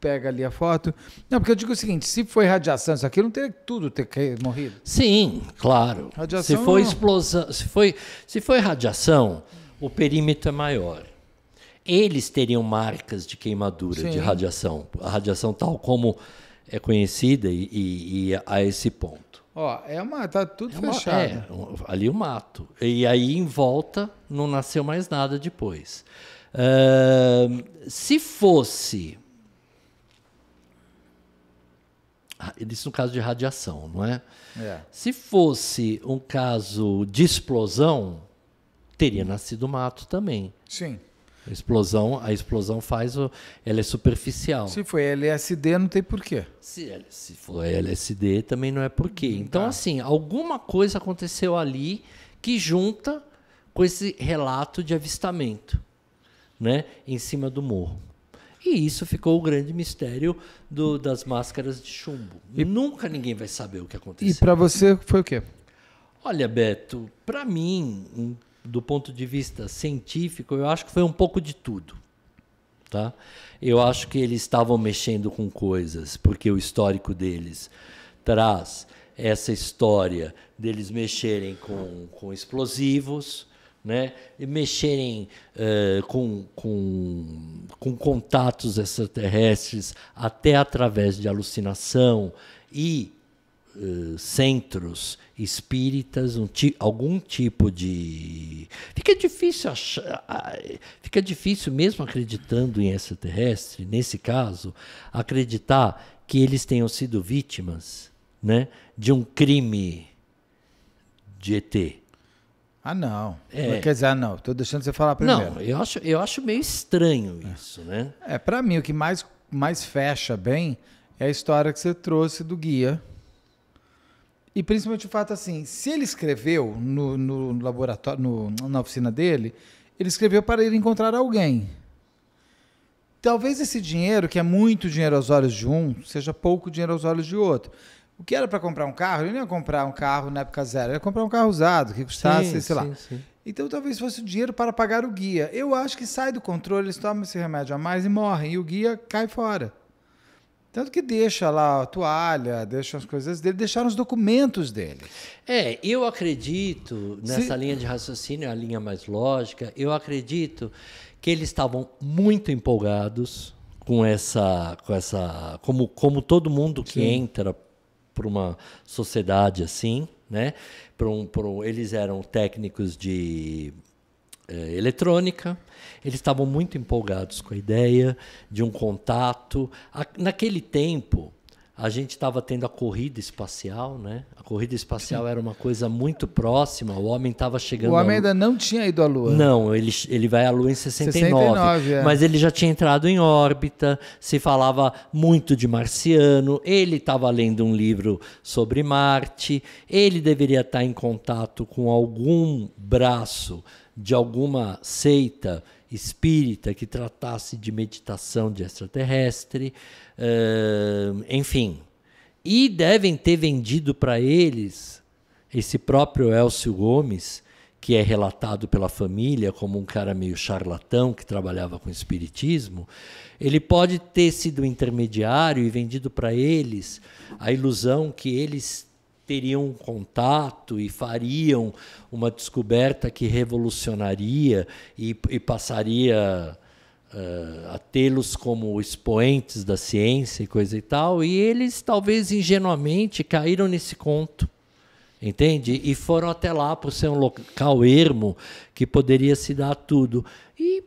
pega ali a foto. Não, porque eu digo o seguinte: se foi radiação, isso aqui não teria tudo ter morrido. Sim, claro. Radiação se foi explosão, se foi, se foi radiação, o perímetro é maior. Eles teriam marcas de queimadura, Sim. de radiação. A radiação tal como é conhecida e, e, e a esse ponto. Ó, é uma, tá tudo é uma, fechado. É, ali o mato. E aí em volta não nasceu mais nada depois. Uh, se fosse. Ah, isso no caso de radiação, não é? é? Se fosse um caso de explosão, teria nascido mato também. Sim. A explosão, a explosão faz o, ela é superficial. Se foi LSD, não tem porquê. Se, se LSD, também não é porquê. Então, tá. assim, alguma coisa aconteceu ali que junta com esse relato de avistamento, né, em cima do morro. E isso ficou o grande mistério do, das máscaras de chumbo. E nunca ninguém vai saber o que aconteceu. E para você foi o quê? Olha, Beto, para mim, do ponto de vista científico, eu acho que foi um pouco de tudo. Tá? Eu acho que eles estavam mexendo com coisas, porque o histórico deles traz essa história deles mexerem com, com explosivos, né? e mexerem eh, com, com, com contatos extraterrestres, até através de alucinação e eh, centros espíritas, um ti, algum tipo de. Fica difícil achar, fica difícil mesmo acreditando em extraterrestre, nesse caso, acreditar que eles tenham sido vítimas né, de um crime de ET. Ah, não. É. Quer dizer, ah, não, estou deixando você falar primeiro. Não, eu acho, eu acho meio estranho isso, é. né? É, para mim, o que mais, mais fecha bem é a história que você trouxe do guia e principalmente o fato assim, se ele escreveu no, no laboratório, no, na oficina dele, ele escreveu para ir encontrar alguém. Talvez esse dinheiro, que é muito dinheiro aos olhos de um, seja pouco dinheiro aos olhos de outro. O que era para comprar um carro, ele não ia comprar um carro na época zero, ele ia comprar um carro usado, que custasse, sim, sei lá. Sim, sim. Então talvez fosse o dinheiro para pagar o guia. Eu acho que sai do controle, eles tomam esse remédio a mais e morrem, e o guia cai fora. Tanto que deixa lá a toalha, deixa as coisas dele, deixaram os documentos dele. É, eu acredito nessa Se... linha de raciocínio, é a linha mais lógica, eu acredito que eles estavam muito empolgados com essa com essa como como todo mundo que Sim. entra para uma sociedade assim, né? Pra um, pra um, eles eram técnicos de é, eletrônica. Eles estavam muito empolgados com a ideia de um contato. A, naquele tempo, a gente estava tendo a corrida espacial, né? A corrida espacial era uma coisa muito próxima, o homem estava chegando. O homem ainda não tinha ido à Lua. Não, ele, ele vai à Lua em 69. 69 é. Mas ele já tinha entrado em órbita, se falava muito de marciano, ele estava lendo um livro sobre Marte, ele deveria estar tá em contato com algum braço de alguma seita espírita que tratasse de meditação de extraterrestre, uh, enfim. E devem ter vendido para eles esse próprio Elcio Gomes, que é relatado pela família como um cara meio charlatão que trabalhava com espiritismo, ele pode ter sido intermediário e vendido para eles a ilusão que eles teriam contato e fariam uma descoberta que revolucionaria e, e passaria uh, a tê-los como expoentes da ciência e coisa e tal. E eles, talvez ingenuamente, caíram nesse conto. Entende? E foram até lá por ser um local ermo que poderia se dar tudo. E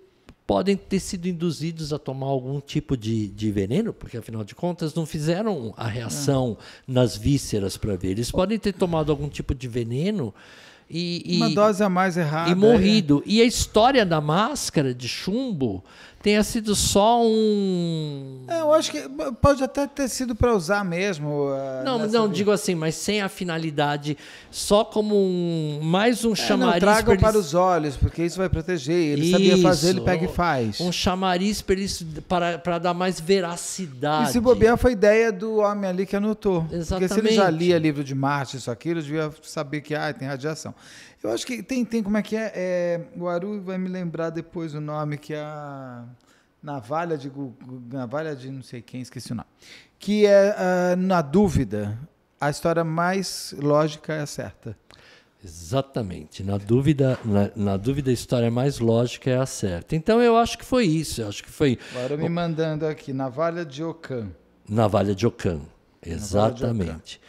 podem ter sido induzidos a tomar algum tipo de, de veneno, porque afinal de contas não fizeram a reação é. nas vísceras para ver. Eles podem ter tomado algum tipo de veneno e, e uma dose a mais errada e morrido. É. E a história da máscara de chumbo tenha sido só um. É, eu acho que pode até ter sido para usar mesmo. Uh, não, não vida. digo assim, mas sem a finalidade, só como um mais um é, chamariz. Não, tragam para, os olhos, porque isso vai proteger. Ele isso, sabia fazer, ele pega e faz. Um chamariz para para, dar mais veracidade. E se bobear foi ideia do homem ali que anotou. Exatamente. Porque se ele já lia livro de Marte, isso aqui, ele devia saber que ah, tem radiação. Eu acho que tem, tem como é que é? é o Aru vai me lembrar depois o nome, que é a navalha de, navalha de não sei quem, esqueci o nome. Que é, uh, na dúvida, a história mais lógica é a certa. Exatamente. Na dúvida, na, na, dúvida, a história mais lógica é a certa. Então eu acho que foi isso. Eu acho que foi. Agora me mandando aqui, Navalha de Ocan. Navalha de Ocan, exatamente. Navalha de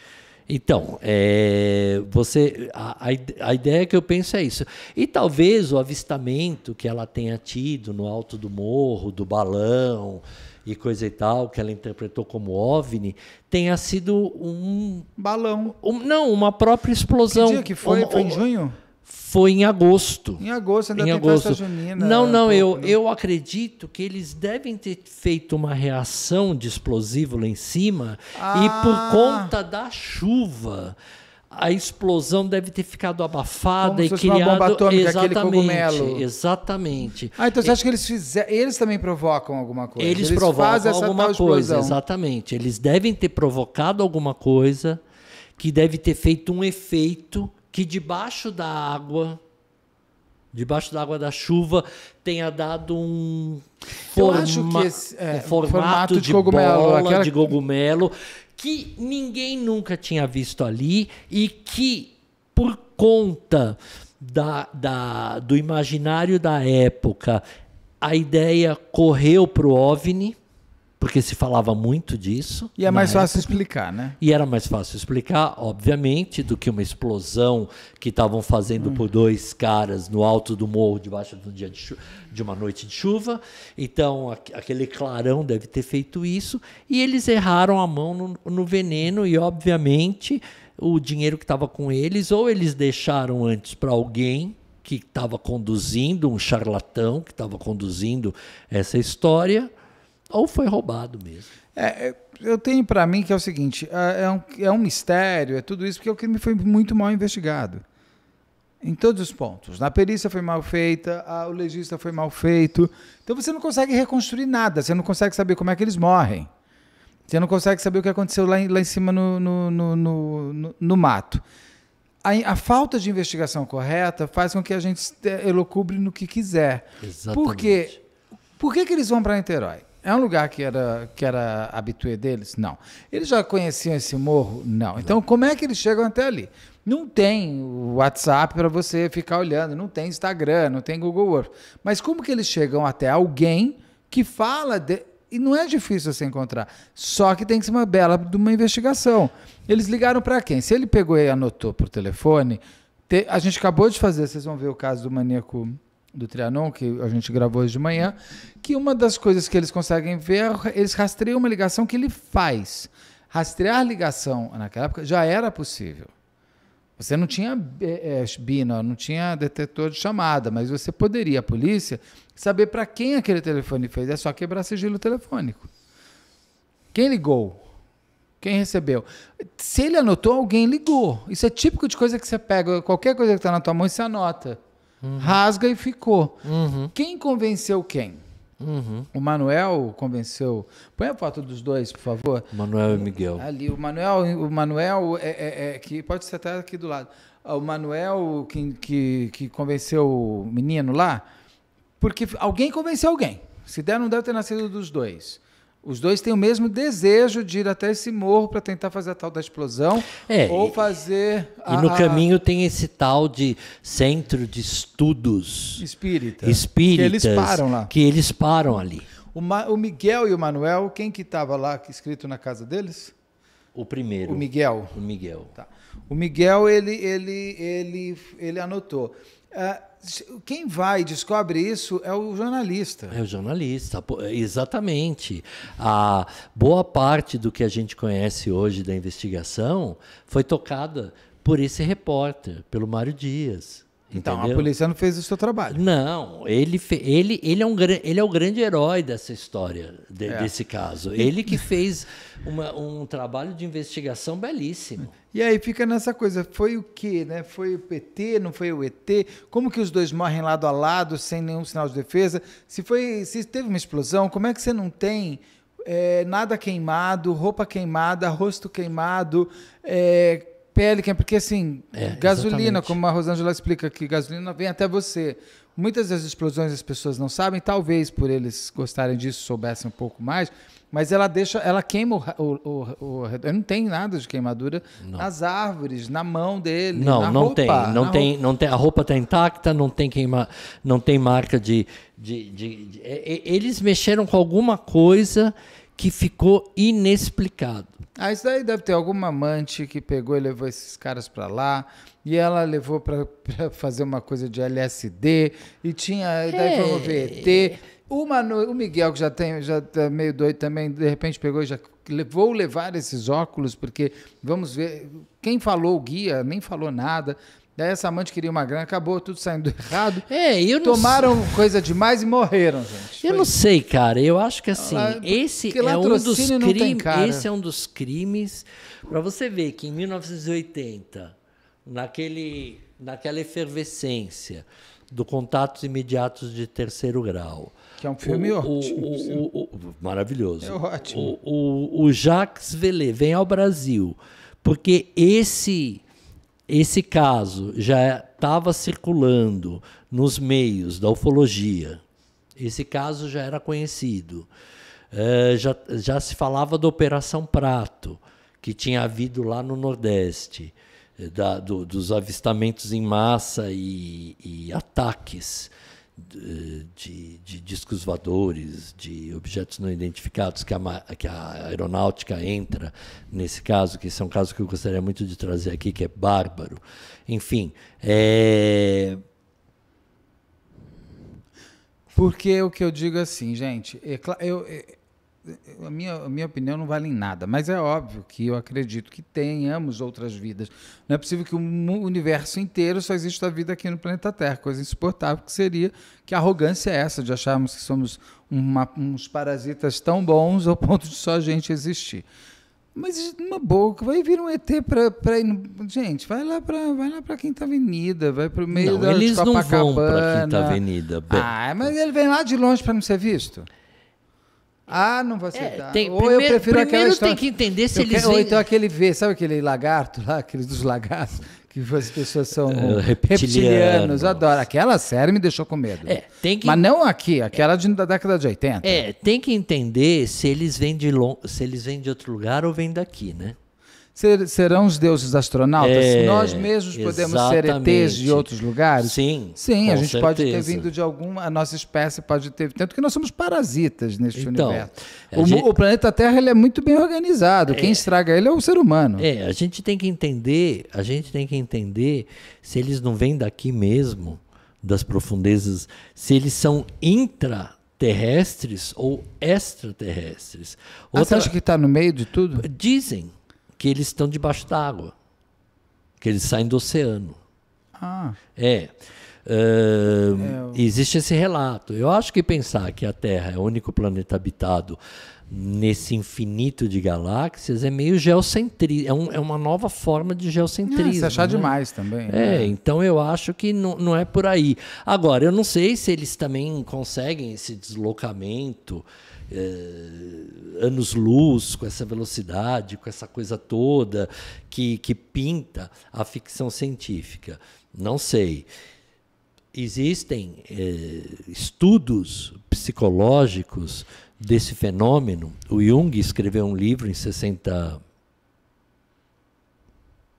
então, é, você, a, a, ideia que eu penso é isso. E talvez o avistamento que ela tenha tido no alto do morro, do balão e coisa e tal, que ela interpretou como OVNI, tenha sido um... Balão. Um, não, uma própria explosão. Que dia que foi? Um, foi em junho? Foi em agosto. Em agosto, ainda em tem agosto. festa junina. Não, não, eu, né? eu acredito que eles devem ter feito uma reação de explosivo lá em cima ah. e por conta da chuva a explosão deve ter ficado abafada Como e criado uma bomba atômica, exatamente, aquele cogumelo. exatamente. Ah, então você acha que eles fizeram, eles também provocam alguma coisa? Eles, eles provocam alguma coisa, exatamente. Eles devem ter provocado alguma coisa que deve ter feito um efeito que debaixo da água, debaixo da água da chuva, tenha dado um, forma, esse, é, um formato, formato, de, de cogumelo, bola, aquela... de cogumelo, que ninguém nunca tinha visto ali e que, por conta da, da do imaginário da época, a ideia correu para o OVNI, porque se falava muito disso. E é mais época. fácil explicar, né? E era mais fácil explicar, obviamente, do que uma explosão que estavam fazendo hum. por dois caras no alto do morro, debaixo de, um dia de, de uma noite de chuva. Então, aquele clarão deve ter feito isso. E eles erraram a mão no, no veneno, e obviamente o dinheiro que estava com eles, ou eles deixaram antes para alguém que estava conduzindo, um charlatão que estava conduzindo essa história ou foi roubado mesmo? É, é eu tenho para mim que é o seguinte, é, é um, é um mistério, é tudo isso, porque o crime foi muito mal investigado. Em todos os pontos. Na perícia foi mal feita, a, o legista foi mal feito. Então você não consegue reconstruir nada, você não consegue saber como é que eles morrem. Você não consegue saber o que aconteceu lá em, lá em cima no, no, no, no, no mato. A, a, falta de investigação correta faz com que a gente é, elocubre no que quiser. Exatamente. Por quê? Por que, que eles vão para Niterói? É um lugar que era, que era habitué deles? Não. Eles já conheciam esse morro? Não. Então, como é que eles chegam até ali? Não tem WhatsApp para você ficar olhando, não tem Instagram, não tem Google Earth. Mas como que eles chegam até alguém que fala. De... E não é difícil você encontrar. Só que tem que ser uma bela de uma investigação. Eles ligaram para quem? Se ele pegou e anotou por telefone, te... a gente acabou de fazer, vocês vão ver o caso do maníaco do Trianon, que a gente gravou hoje de manhã, que uma das coisas que eles conseguem ver, é eles rastreiam uma ligação que ele faz. Rastrear ligação naquela época já era possível. Você não tinha é, é BINA, não tinha detetor de chamada, mas você poderia, a polícia, saber para quem aquele telefone fez. É só quebrar sigilo telefônico. Quem ligou? Quem recebeu? Se ele anotou, alguém ligou. Isso é típico de coisa que você pega. Qualquer coisa que está na tua mão, você anota. Uhum. Rasga e ficou. Uhum. Quem convenceu quem? Uhum. O Manuel convenceu. Põe a foto dos dois, por favor. Manuel e Miguel. Ali, o Manuel, o Manuel é, é, é que pode ser até aqui do lado. Ah, o Manuel que, que, que convenceu o menino lá, porque alguém convenceu alguém. Se der, não deve ter nascido dos dois. Os dois têm o mesmo desejo de ir até esse morro para tentar fazer a tal da explosão é, ou fazer. E, a, e no caminho tem esse tal de centro de estudos espírita, espíritas. Que eles param lá. Que eles param ali. O, Ma, o Miguel e o Manuel, quem que estava lá escrito na casa deles? O primeiro. O Miguel. O Miguel. Tá. O Miguel ele ele ele ele anotou. Uh, quem vai e descobre isso é o jornalista. É o jornalista, é, exatamente. A boa parte do que a gente conhece hoje da investigação foi tocada por esse repórter, pelo Mário Dias. Então, entendeu? a polícia não fez o seu trabalho. Não, ele, ele, ele, é, um, ele é o grande herói dessa história, de, é. desse caso. Ele que fez uma, um trabalho de investigação belíssimo. E aí fica nessa coisa, foi o quê, né? Foi o PT, não foi o ET? Como que os dois morrem lado a lado, sem nenhum sinal de defesa? Se foi, se teve uma explosão, como é que você não tem é, nada queimado, roupa queimada, rosto queimado, é, Pelican, é porque assim, é, gasolina, exatamente. como a Rosângela explica aqui, gasolina vem até você. Muitas das explosões as pessoas não sabem, talvez por eles gostarem disso, soubessem um pouco mais, mas ela deixa, ela queima o, o, o, o não tem nada de queimadura não. nas árvores, na mão dele, não, não roupa, tem, não tem, roupa. não tem, a roupa está intacta, não tem queima, não tem marca de, de, de, de, é, é, eles mexeram com alguma coisa que ficou inexplicado. Ah, isso daí deve ter alguma amante que pegou e levou esses caras para lá, e ela levou para [LAUGHS] fazer uma coisa de LSD, e tinha, e daí é. foi VT. Uma no, o Miguel, que já, tem, já tá meio doido também, de repente pegou e já vou levar esses óculos, porque vamos ver. Quem falou o guia nem falou nada. Daí essa amante queria uma grana, acabou tudo saindo errado. [LAUGHS] É, eu não Tomaram sei. coisa demais e morreram, gente. Eu Foi. não sei, cara. Eu acho que assim, ah, é esse, é um dos crimes, esse é um dos crimes. Para você ver que em 1980, naquele, naquela efervescência do Contatos Imediatos de Terceiro Grau. Que é um filme o, ótimo. O, o, maravilhoso. É ótimo. O, o, o Jacques Velé vem ao Brasil, porque esse esse caso já estava circulando nos meios da ufologia. Esse caso já era conhecido. Uh, já, já se falava da Operação Prato, que tinha havido lá no Nordeste, é, da, do, dos avistamentos em massa e, e ataques de, de, discos voadores, de objetos não identificados, que a, que a aeronáutica entra nesse caso, que esse é um caso que eu gostaria muito de trazer aqui, que é bárbaro. Enfim, é... Porque o que eu digo é assim, gente, é, eu, é, a minha, a minha opinião não vale em nada, mas é óbvio que eu acredito que tenhamos outras vidas. Não é possível que o universo inteiro só exista vida aqui no planeta Terra, coisa insuportável que seria. Que arrogância é essa de acharmos que somos uma, uns parasitas tão bons ao ponto de só a gente existir? Mas uma boca, vai vir um ET para ir. No... Gente, vai lá para vai lá para Quinta Avenida, vai para o meio não, da eles não vão para Quinta Avenida. Ah, mas ele vem lá de longe para não ser visto. Ah, não vou aceitar. É, tem, ou primeiro, eu prefiro aquela história. tem que entender se eu eles... Quero, ou então aquele vê, sabe aquele lagarto lá, aqueles dos lagartos, que as pessoas são uh, reptilianos. reptilianos. Adoro. Aquela série me deixou com medo. É, tem que... Mas não aqui, aquela é, da década de 80. É, tem que entender se eles vêm de, long... se eles vêm de outro lugar ou vêm daqui, né? Ser, serão os deuses astronautas? É, Nós mesmos podemos exatamente. ser ETs de outros lugares? Sim. Sim, a gente certeza. pode ter vindo de alguma. A nossa espécie pode ter. Tanto que nós somos parasitas neste então, universo. O, o, planeta Terra ele é muito bem organizado. É, Quem estraga ele é o ser humano. É, a gente tem que entender, a gente tem que entender se eles não vêm daqui mesmo, das profundezas, se eles são intra terrestres ou extraterrestres. Outra... Ah, você acha que está no meio de tudo? Dizem que eles estão debaixo da água, que eles saem do oceano. Ah. É. Uh, é, Existe esse relato. Eu acho que pensar que a Terra é o único planeta habitado nesse infinito de galáxias é meio geocentrismo, é, um, é, uma nova forma de geocentrismo. Ah, se achar né? demais também. É, né? então eu acho que não, é por aí. Agora, eu não sei se eles também conseguem esse deslocamento eh, anos-luz, com essa velocidade, com essa coisa toda que, que pinta a ficção científica. Não sei existem eh, estudos psicológicos desse fenômeno. O Jung escreveu um livro em 60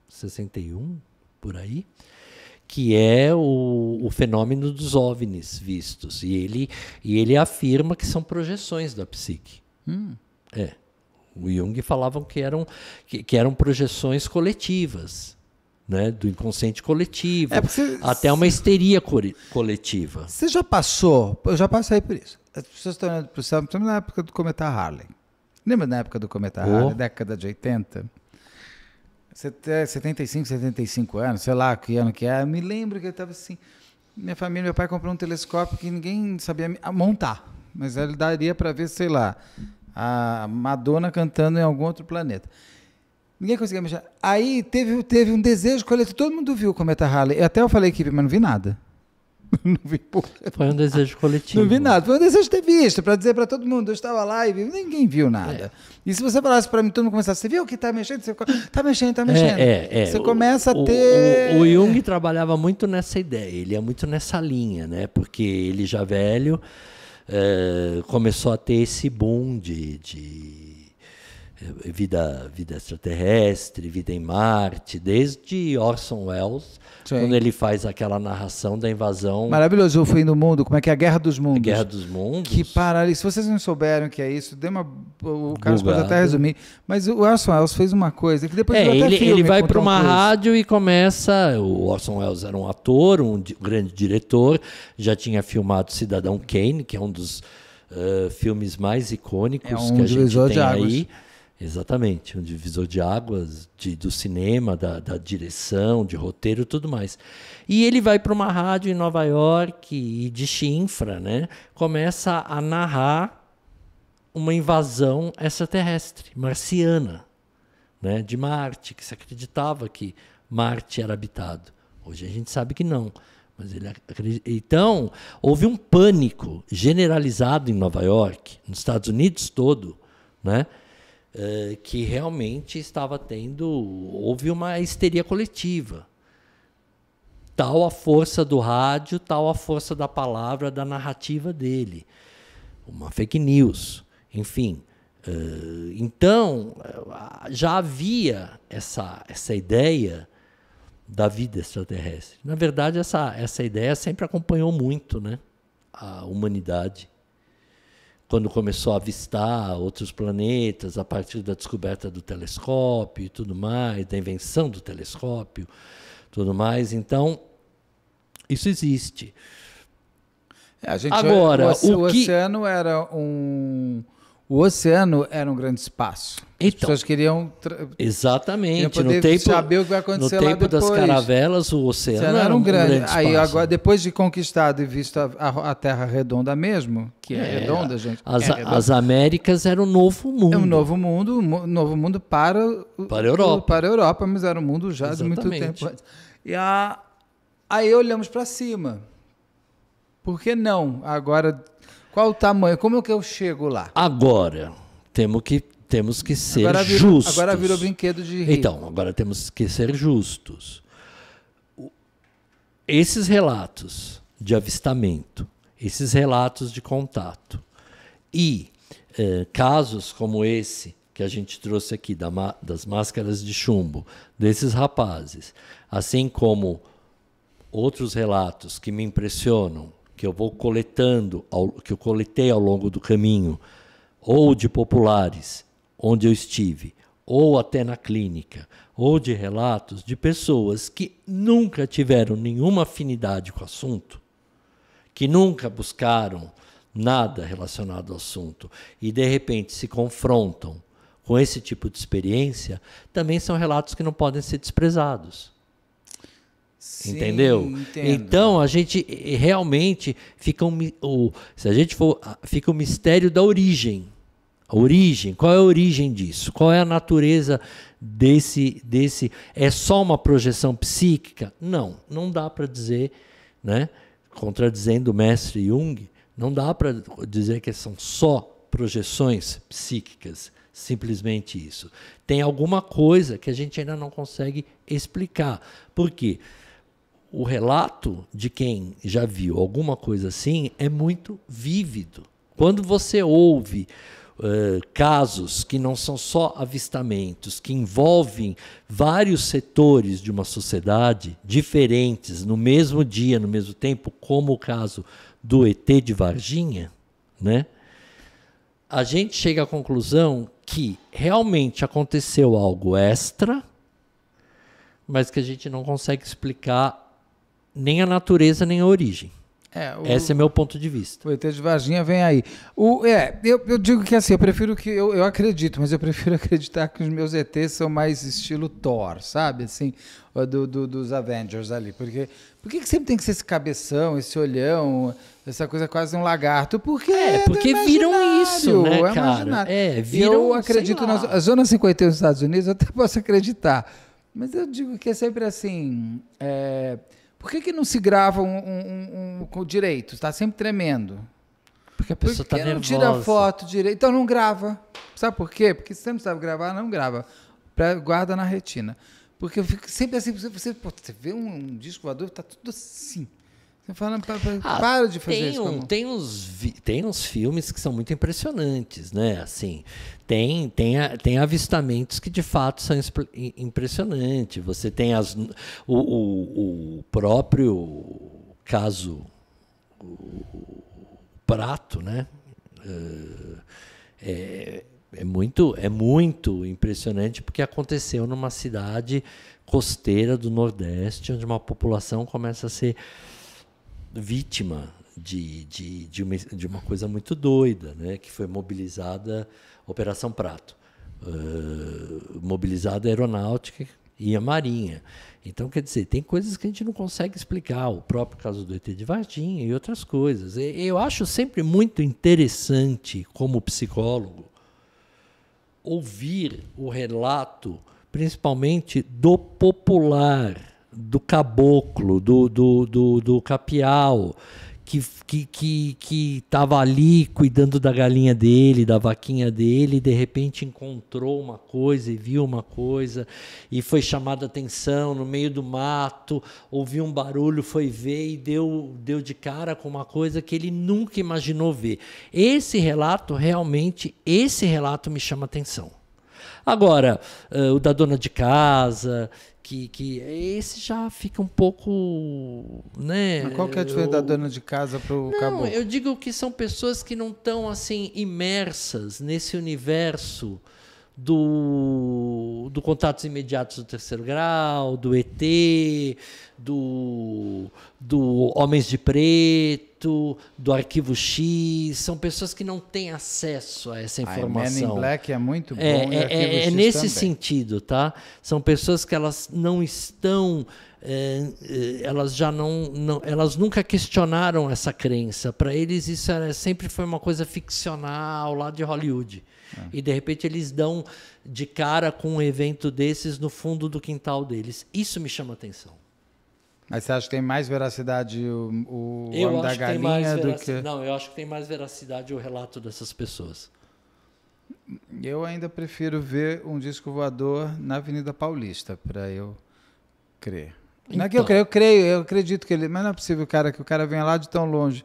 61 por aí, que é o, o, fenômeno dos ovnis vistos. E ele, e ele afirma que são projeções da psique. Hum. É. O Jung falavam que eram, que, que eram projeções coletivas né, do inconsciente coletivo, é você, até uma histeria coletiva. Você já passou, eu já passei por isso. As pessoas estão olhando para o céu, estamos na época do cometa Harley. Lembra da época do cometa oh. Harley, década de 80? 75, 75 anos, sei lá que ano que é. Eu me lembro que eu estava assim, minha família, meu pai comprou um telescópio que ninguém sabia montar, mas ele daria para ver, sei lá, a Madonna cantando em algum outro planeta. Ninguém conseguia mexer. Aí teve, teve um desejo coletivo. Assim, todo mundo viu o cometa é Halley. Eu até eu falei equipe, mas não vi nada. [LAUGHS] não vi porra. Foi um desejo coletivo. Não vi nada. Foi um desejo de ter visto, para dizer para todo mundo. Eu estava lá e vi. Ninguém viu nada. É. E se você falasse para mim, todo mundo começasse, você viu o que está mexendo? Você está mexendo, está é, mexendo. É, é, você começa o, a ter... O, o Jung trabalhava muito nessa ideia. Ele é muito nessa linha, né? Porque ele já velho... É, começou a ter esse boom de, de vida, vida extraterrestre, vida em Marte, desde Orson Welles, Sim. quando ele faz aquela narração da invasão. Maravilhoso, o fim do mundo, como é que é a Guerra dos Mundos? A Guerra dos Mundos. Que para se vocês não souberam o que é isso, dê uma, o Carlos pode até resumir, mas o Orson Welles fez uma coisa que depois é, ele, ele vai para uma rádio e começa. O Orson Welles era um ator, um grande diretor, já tinha filmado Cidadão Kane, que é um dos Uh, filmes mais icônicos é um que a gente tem aí. Exatamente, um divisor de águas de, do cinema, da, da, direção, de roteiro, tudo mais. E ele vai para uma rádio em Nova York e de chinfra, né? Começa a narrar uma invasão extraterrestre, marciana, né? De Marte, que se acreditava que Marte era habitado. Hoje a gente sabe que não. Mas ele Então, houve um pânico generalizado em Nova York, nos Estados Unidos todo, né? Eh, que realmente estava tendo. Houve uma histeria coletiva. Tal a força do rádio, tal a força da palavra, da narrativa dele. Uma fake news. Enfim. Uh, então, eh, já havia essa, essa ideia da vida extraterrestre. Na verdade, essa, essa ideia sempre acompanhou muito né, a humanidade quando começou a avistar outros planetas, a partir da descoberta do telescópio e tudo mais, da invenção do telescópio, tudo mais. Então, isso existe. É, Agora, o, o que... oceano era um o oceano era um grande espaço. Então, As pessoas queriam exatamente queriam no tempo saber o que vai acontecer no tempo das caravelas o oceano, o oceano era um, um grande. espaço. Aí agora depois de conquistado e visto a, a, a Terra redonda mesmo, que é, é redonda gente, as, é redonda. as Américas era um novo mundo. É um novo mundo, um novo mundo para para a Europa, para a Europa, mas era um mundo já exatamente. de muito tempo. E a, aí olhamos para cima. Por que não agora qual o tamanho? Como é que eu chego lá? Agora, temos que, temos que ser agora virou, justos. Agora virou brinquedo de rico. Então, agora temos que ser justos. Esses relatos de avistamento, esses relatos de contato e eh, casos como esse que a gente trouxe aqui da das máscaras de chumbo desses rapazes, assim como outros relatos que me impressionam que eu vou coletando, que eu coletei ao longo do caminho, ou de populares, onde eu estive, ou até na clínica, ou de relatos de pessoas que nunca tiveram nenhuma afinidade com o assunto, que nunca buscaram nada relacionado ao assunto e de repente se confrontam com esse tipo de experiência, também são relatos que não podem ser desprezados. Sim, entendeu? Entendo. Então a gente realmente fica um, o, se a gente for fica o um mistério da origem. A origem, qual é a origem disso? Qual é a natureza desse desse é só uma projeção psíquica? Não, não dá para dizer, né? Contradizendo o mestre Jung, não dá para dizer que são só projeções psíquicas simplesmente isso. Tem alguma coisa que a gente ainda não consegue explicar. Por quê? o relato de quem já viu alguma coisa assim é muito vívido. Quando você ouve uh, casos que não são só avistamentos, que envolvem vários setores de uma sociedade diferentes no mesmo dia, no mesmo tempo, como o caso do ET de Varginha, né? A gente chega à conclusão que realmente aconteceu algo extra, mas que a gente não consegue explicar nem a natureza, nem a origem. É, o, Esse é meu ponto de vista. O ET de Varginha vem aí. O, é, eu, eu digo que assim, eu prefiro que. Eu, eu acredito, mas eu prefiro [LAUGHS] acreditar que os meus ETs são mais estilo Thor, sabe? Assim, do, do dos Avengers ali. Porque por que, que, sempre tem que ser esse cabeção, esse olhão, essa coisa quase um lagarto? Porque é, é porque é viram isso, né, é cara? É, viram, eu acredito na Zona 51 dos Estados Unidos, eu até [LAUGHS] posso acreditar. Mas eu digo que é sempre assim. É, por que, que não se grava um, um, um, com direito? Está sempre tremendo. Porque a pessoa está nervosa. não tira foto direito? Então não grava. Sabe por quê? Porque se você não sabe gravar, não grava. Pra, guarda na retina. Porque eu fico sempre assim, você, pô, você vê um, um disco voador, está tudo assim. Você fala, para, ah, para de fazer tem isso. Um, tem, uns, tem uns filmes que são muito impressionantes, né? Assim, tem, tem, tem avistamentos que de fato são impressionantes. Você tem as, o, o, o próprio caso o Prato, né? Eh, é, é, muito, é muito impressionante porque aconteceu numa cidade costeira do Nordeste, onde uma população começa a ser vítima de, de, de, uma, de uma coisa muito doida, né? que foi mobilizada Operação Prato, uh, mobilizada a aeronáutica e a marinha. Então, quer dizer, tem coisas que a gente não consegue explicar, o próprio caso do ET de Varginha e outras coisas. Eu acho sempre muito interessante, como psicólogo, ouvir o relato, principalmente do popular do caboclo, do, do, do, do capial, que que que que estava ali cuidando da galinha dele, da vaquinha dele, e de repente encontrou uma coisa e viu uma coisa e foi chamada atenção no meio do mato, ouviu um barulho, foi ver e deu deu de cara com uma coisa que ele nunca imaginou ver. Esse relato realmente, esse relato me chama atenção. Agora, uh, o da dona de casa que, que esse já fica um pouco, né? Mas qual que é a diferença eu, da dona de casa para o caboclo? Eu digo que são pessoas que não estão assim imersas nesse universo do, do Contatos Imediatos do Terceiro Grau, do ET, do, do Homens de Preto, do Arquivo X. São pessoas que não têm acesso a essa informação. Ah, a é Men in Black é muito é, bom. É, é, é, é, é nesse também. sentido, tá? São pessoas que elas não estão. elas já não, não, elas nunca questionaram essa crença para eles isso era, sempre foi uma coisa ficcional lá de Hollywood é. E de repente eles dão de cara com um evento desses no fundo do quintal deles. Isso me chama atenção. Mas você acha que tem mais veracidade o, o eu homem da galinha do que. Não, eu acho que tem mais veracidade o relato dessas pessoas. Eu ainda prefiro ver um disco voador na Avenida Paulista, para eu crer. Então. Não é que eu então. creio, eu creio, eu acredito que ele. Mas não é possível, cara, que o cara venha lá de tão longe.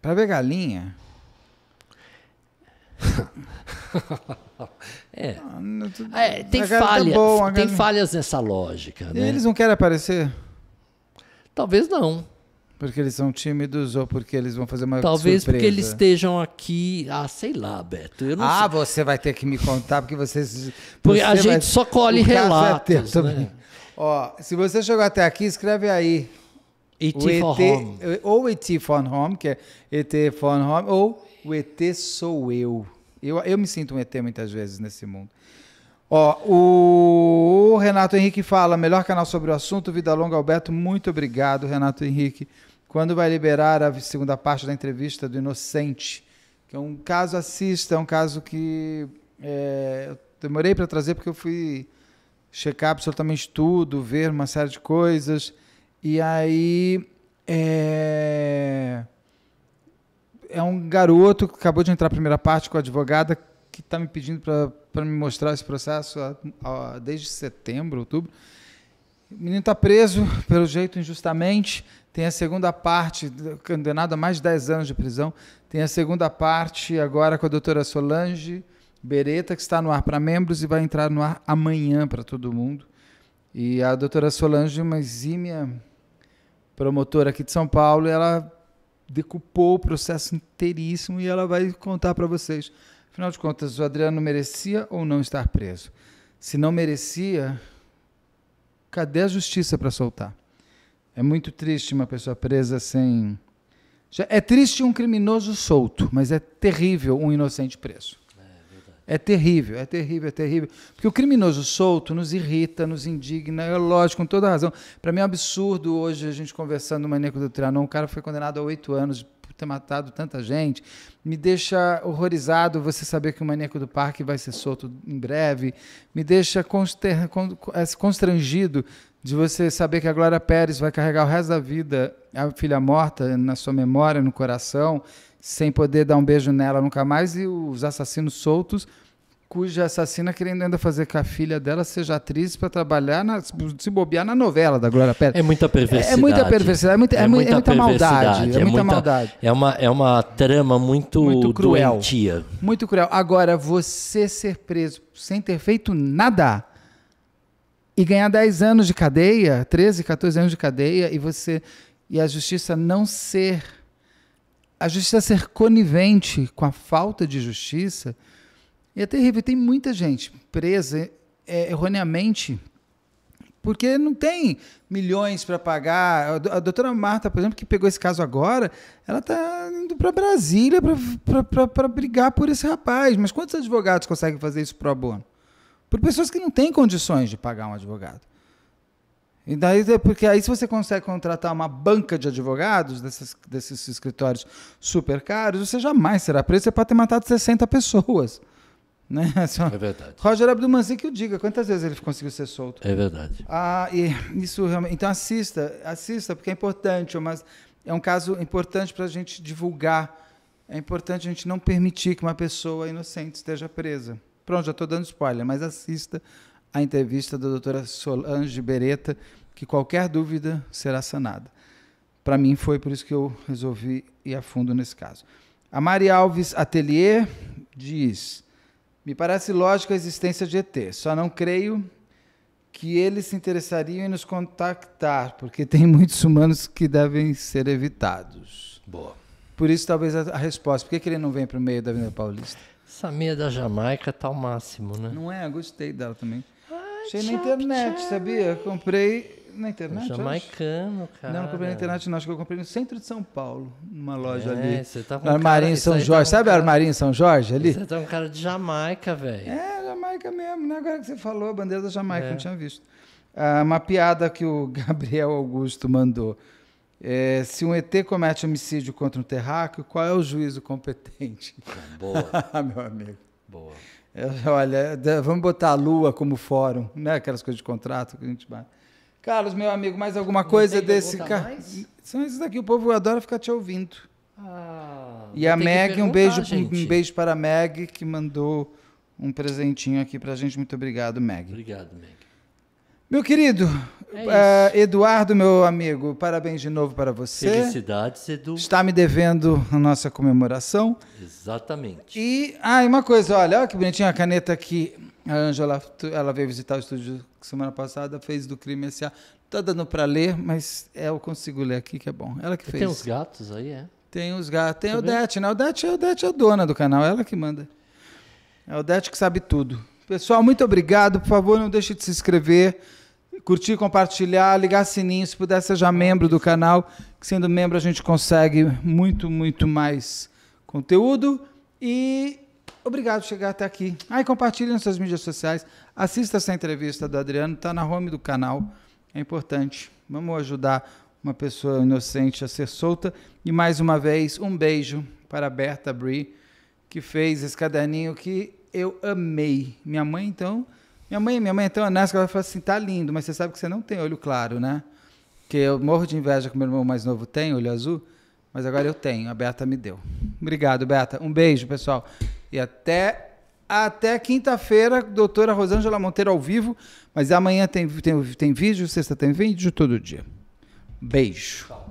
Para ver galinha. [LAUGHS] é. Ah, é. tem falhas, tá tem falhas nessa lógica. E né? Eles não querem aparecer? Talvez não. Porque eles são tímidos ou porque eles vão fazer uma Talvez surpresa. porque eles estejam aqui. Ah, sei lá, Beto. ah, sei. você vai ter que me contar, porque vocês. Porque você a gente vai, só colhe é relatos. É né? Ó, se você chegou até aqui, escreve aí. E.T. Ou E.T. Home, que é E.T. Home, ou o ET sou eu. Eu, eu me sinto um ET muitas vezes nesse mundo. Ó, o Renato Henrique fala, melhor canal sobre o assunto, Vida Longa Alberto, muito obrigado, Renato Henrique. Quando vai liberar a segunda parte da entrevista do Inocente? Que é um caso, assista, é um caso que é, eu demorei para trazer porque eu fui checar absolutamente tudo, ver uma série de coisas, e aí é, é um garoto que acabou de entrar a primeira parte com a advogada que está me pedindo para me mostrar esse processo a, a, desde setembro, outubro. O menino está preso, pelo jeito, injustamente. Tem a segunda parte, condenado a mais de 10 anos de prisão. Tem a segunda parte agora com a doutora Solange Bereta, que está no ar para membros e vai entrar no ar amanhã para todo mundo. E a doutora Solange, uma exímia promotora aqui de São Paulo, ela decupou o processo inteiríssimo e ela vai contar para vocês. Afinal de contas, o Adriano merecia ou não estar preso? Se não merecia, cadê a justiça para soltar? É muito triste uma pessoa presa sem. é triste um criminoso solto, mas é terrível um inocente preso. É terrível, é terrível, é terrível. Porque o criminoso solto nos irrita, nos indigna, é lógico, com toda razão. Para mim é um absurdo hoje a gente conversando no Maníaco do Trianon, um cara foi condenado a oito anos por ter matado tanta gente. Me deixa horrorizado você saber que o Maníaco do Parque vai ser solto em breve. Me deixa é, constrangido de você saber que a Glória Pérez vai carregar o resto da vida a filha morta na sua memória, no coração, sem poder dar um beijo nela nunca mais, e os assassinos soltos cuja assassina é querendo ainda fazer com a filha dela seja atriz para trabalhar, na, se bobear na novela da Glória Pérez. É muita perversidade. É, é muita perversidade, é muita, é, é muita, é maldade. É, é, muita, muita, maldade. É uma, é uma trama muito, muito cruel, doentia. Muito cruel. Agora, você ser preso sem ter feito nada e ganhar 10 anos de cadeia, 13, 14 anos de cadeia, e você. E a justiça não ser. A justiça ser conivente com a falta de justiça e é terrível, tem muita gente presa é, erroneamente porque não tem milhões para pagar. A doutora Marta, por exemplo, que pegou esse caso agora, ela está indo para Brasília para brigar por esse rapaz. Mas quantos advogados conseguem fazer isso pro bono? Por pessoas que não têm condições de pagar um advogado. E daí, é porque aí se você consegue contratar uma banca de advogados desses, desses escritórios super caros, você jamais será preso, você pode ter matado 60 pessoas. Né? [LAUGHS] Só... É verdade. Roger Abdulmanzin que o diga, quantas vezes ele conseguiu ser solto? É verdade. Ah, e isso realmente. Então assista, assista, porque é importante, mas é um caso importante para a gente divulgar. É importante a gente não permitir que uma pessoa inocente esteja presa. Pronto, já estou dando spoiler, mas assista a entrevista da doutora Solange Beretta, que qualquer dúvida será sanada. Para mim foi por isso que eu resolvi ir a fundo nesse caso. A Mari Alves Atelier diz. Me parece lógico a existência de ET, só não creio que eles se interessariam em nos contactar, porque tem muitos humanos que devem ser evitados. Boa. Por isso, talvez a, resposta. Por que, que ele não vem para o meio da Avenida Paulista? Essa meia da Jamaica está ao máximo, né? Não é? Gostei dela também. Achei na internet, sabia? Comprei na internet. Jamaicano, cara. Não, não comprei na internet, não. Acho que eu comprei no centro de São Paulo, numa loja é, ali. Você tá com no Armarinho cara, São tá Jorge. Tá Sabe cara... Armarinho São Jorge ali? Você tá um cara de Jamaica, velho. É, Jamaica mesmo, né? Agora que você falou, a bandeira da Jamaica, é. não tinha visto. Ah, uma piada que o [LAUGHS] Gabriel Augusto mandou. É, se um ET comete homicídio contra um terráqueo, qual é o juízo competente? [LAUGHS] Boa. [LAUGHS] Ah, meu amigo. Boa. É, olha, é, vamos botar a Lua como fórum, né? Aquelas coisas de contrato que a gente bate. Carlos, meu amigo, mais alguma coisa desse cara? São esses daqui, o povo adora ficar te ouvindo. Ah, e a Meg, um beijo, gente. um beijo para a Meg que mandou um presentinho aqui para a gente. Muito obrigado, Meg. Obrigado, Meg. Meu querido, é uh, Eduardo, meu amigo, parabéns de novo para você. Felicidades, Edu. Está me devendo a nossa comemoração. Exatamente. E, ah, e uma coisa, olha, olha que bonitinha a caneta aqui. A Ângela, ela veio visitar o estúdio semana passada, fez do crime esse ar. Tá dando para ler, mas é, eu consigo ler aqui, que é bom. Ela que fez. Tem os gatos aí, é? Tem os gatos. Tem a tá Odete, né? Odete, Odete é a é dona do canal, ela que manda. É a Odete que sabe tudo. Pessoal, muito obrigado. Por favor, não deixe de se inscrever, curtir, compartilhar, ligar sininho. Se puder, seja membro do canal. Que sendo membro, a gente consegue muito, muito mais conteúdo. E Obrigado por chegar até aqui. Aí compartilhe nas suas mídias sociais. Assista essa entrevista do Adriano, está na home do canal. É importante. Vamos ajudar uma pessoa inocente a ser solta. E mais uma vez, um beijo para a Berta Brie, que fez esse caderninho que eu amei. Minha mãe, então. Minha mãe, minha mãe então, honesta, ela fala assim: tá lindo, mas você sabe que você não tem olho claro, né? Que eu morro de inveja que meu irmão mais novo tem, olho azul. Mas agora eu tenho, a Beta me deu. Obrigado, Beta. Um beijo, pessoal. E até até quinta-feira, doutora Rosângela Monteiro ao vivo. Mas amanhã tem, tem, tem vídeo, sexta tem vídeo, todo dia. Beijo.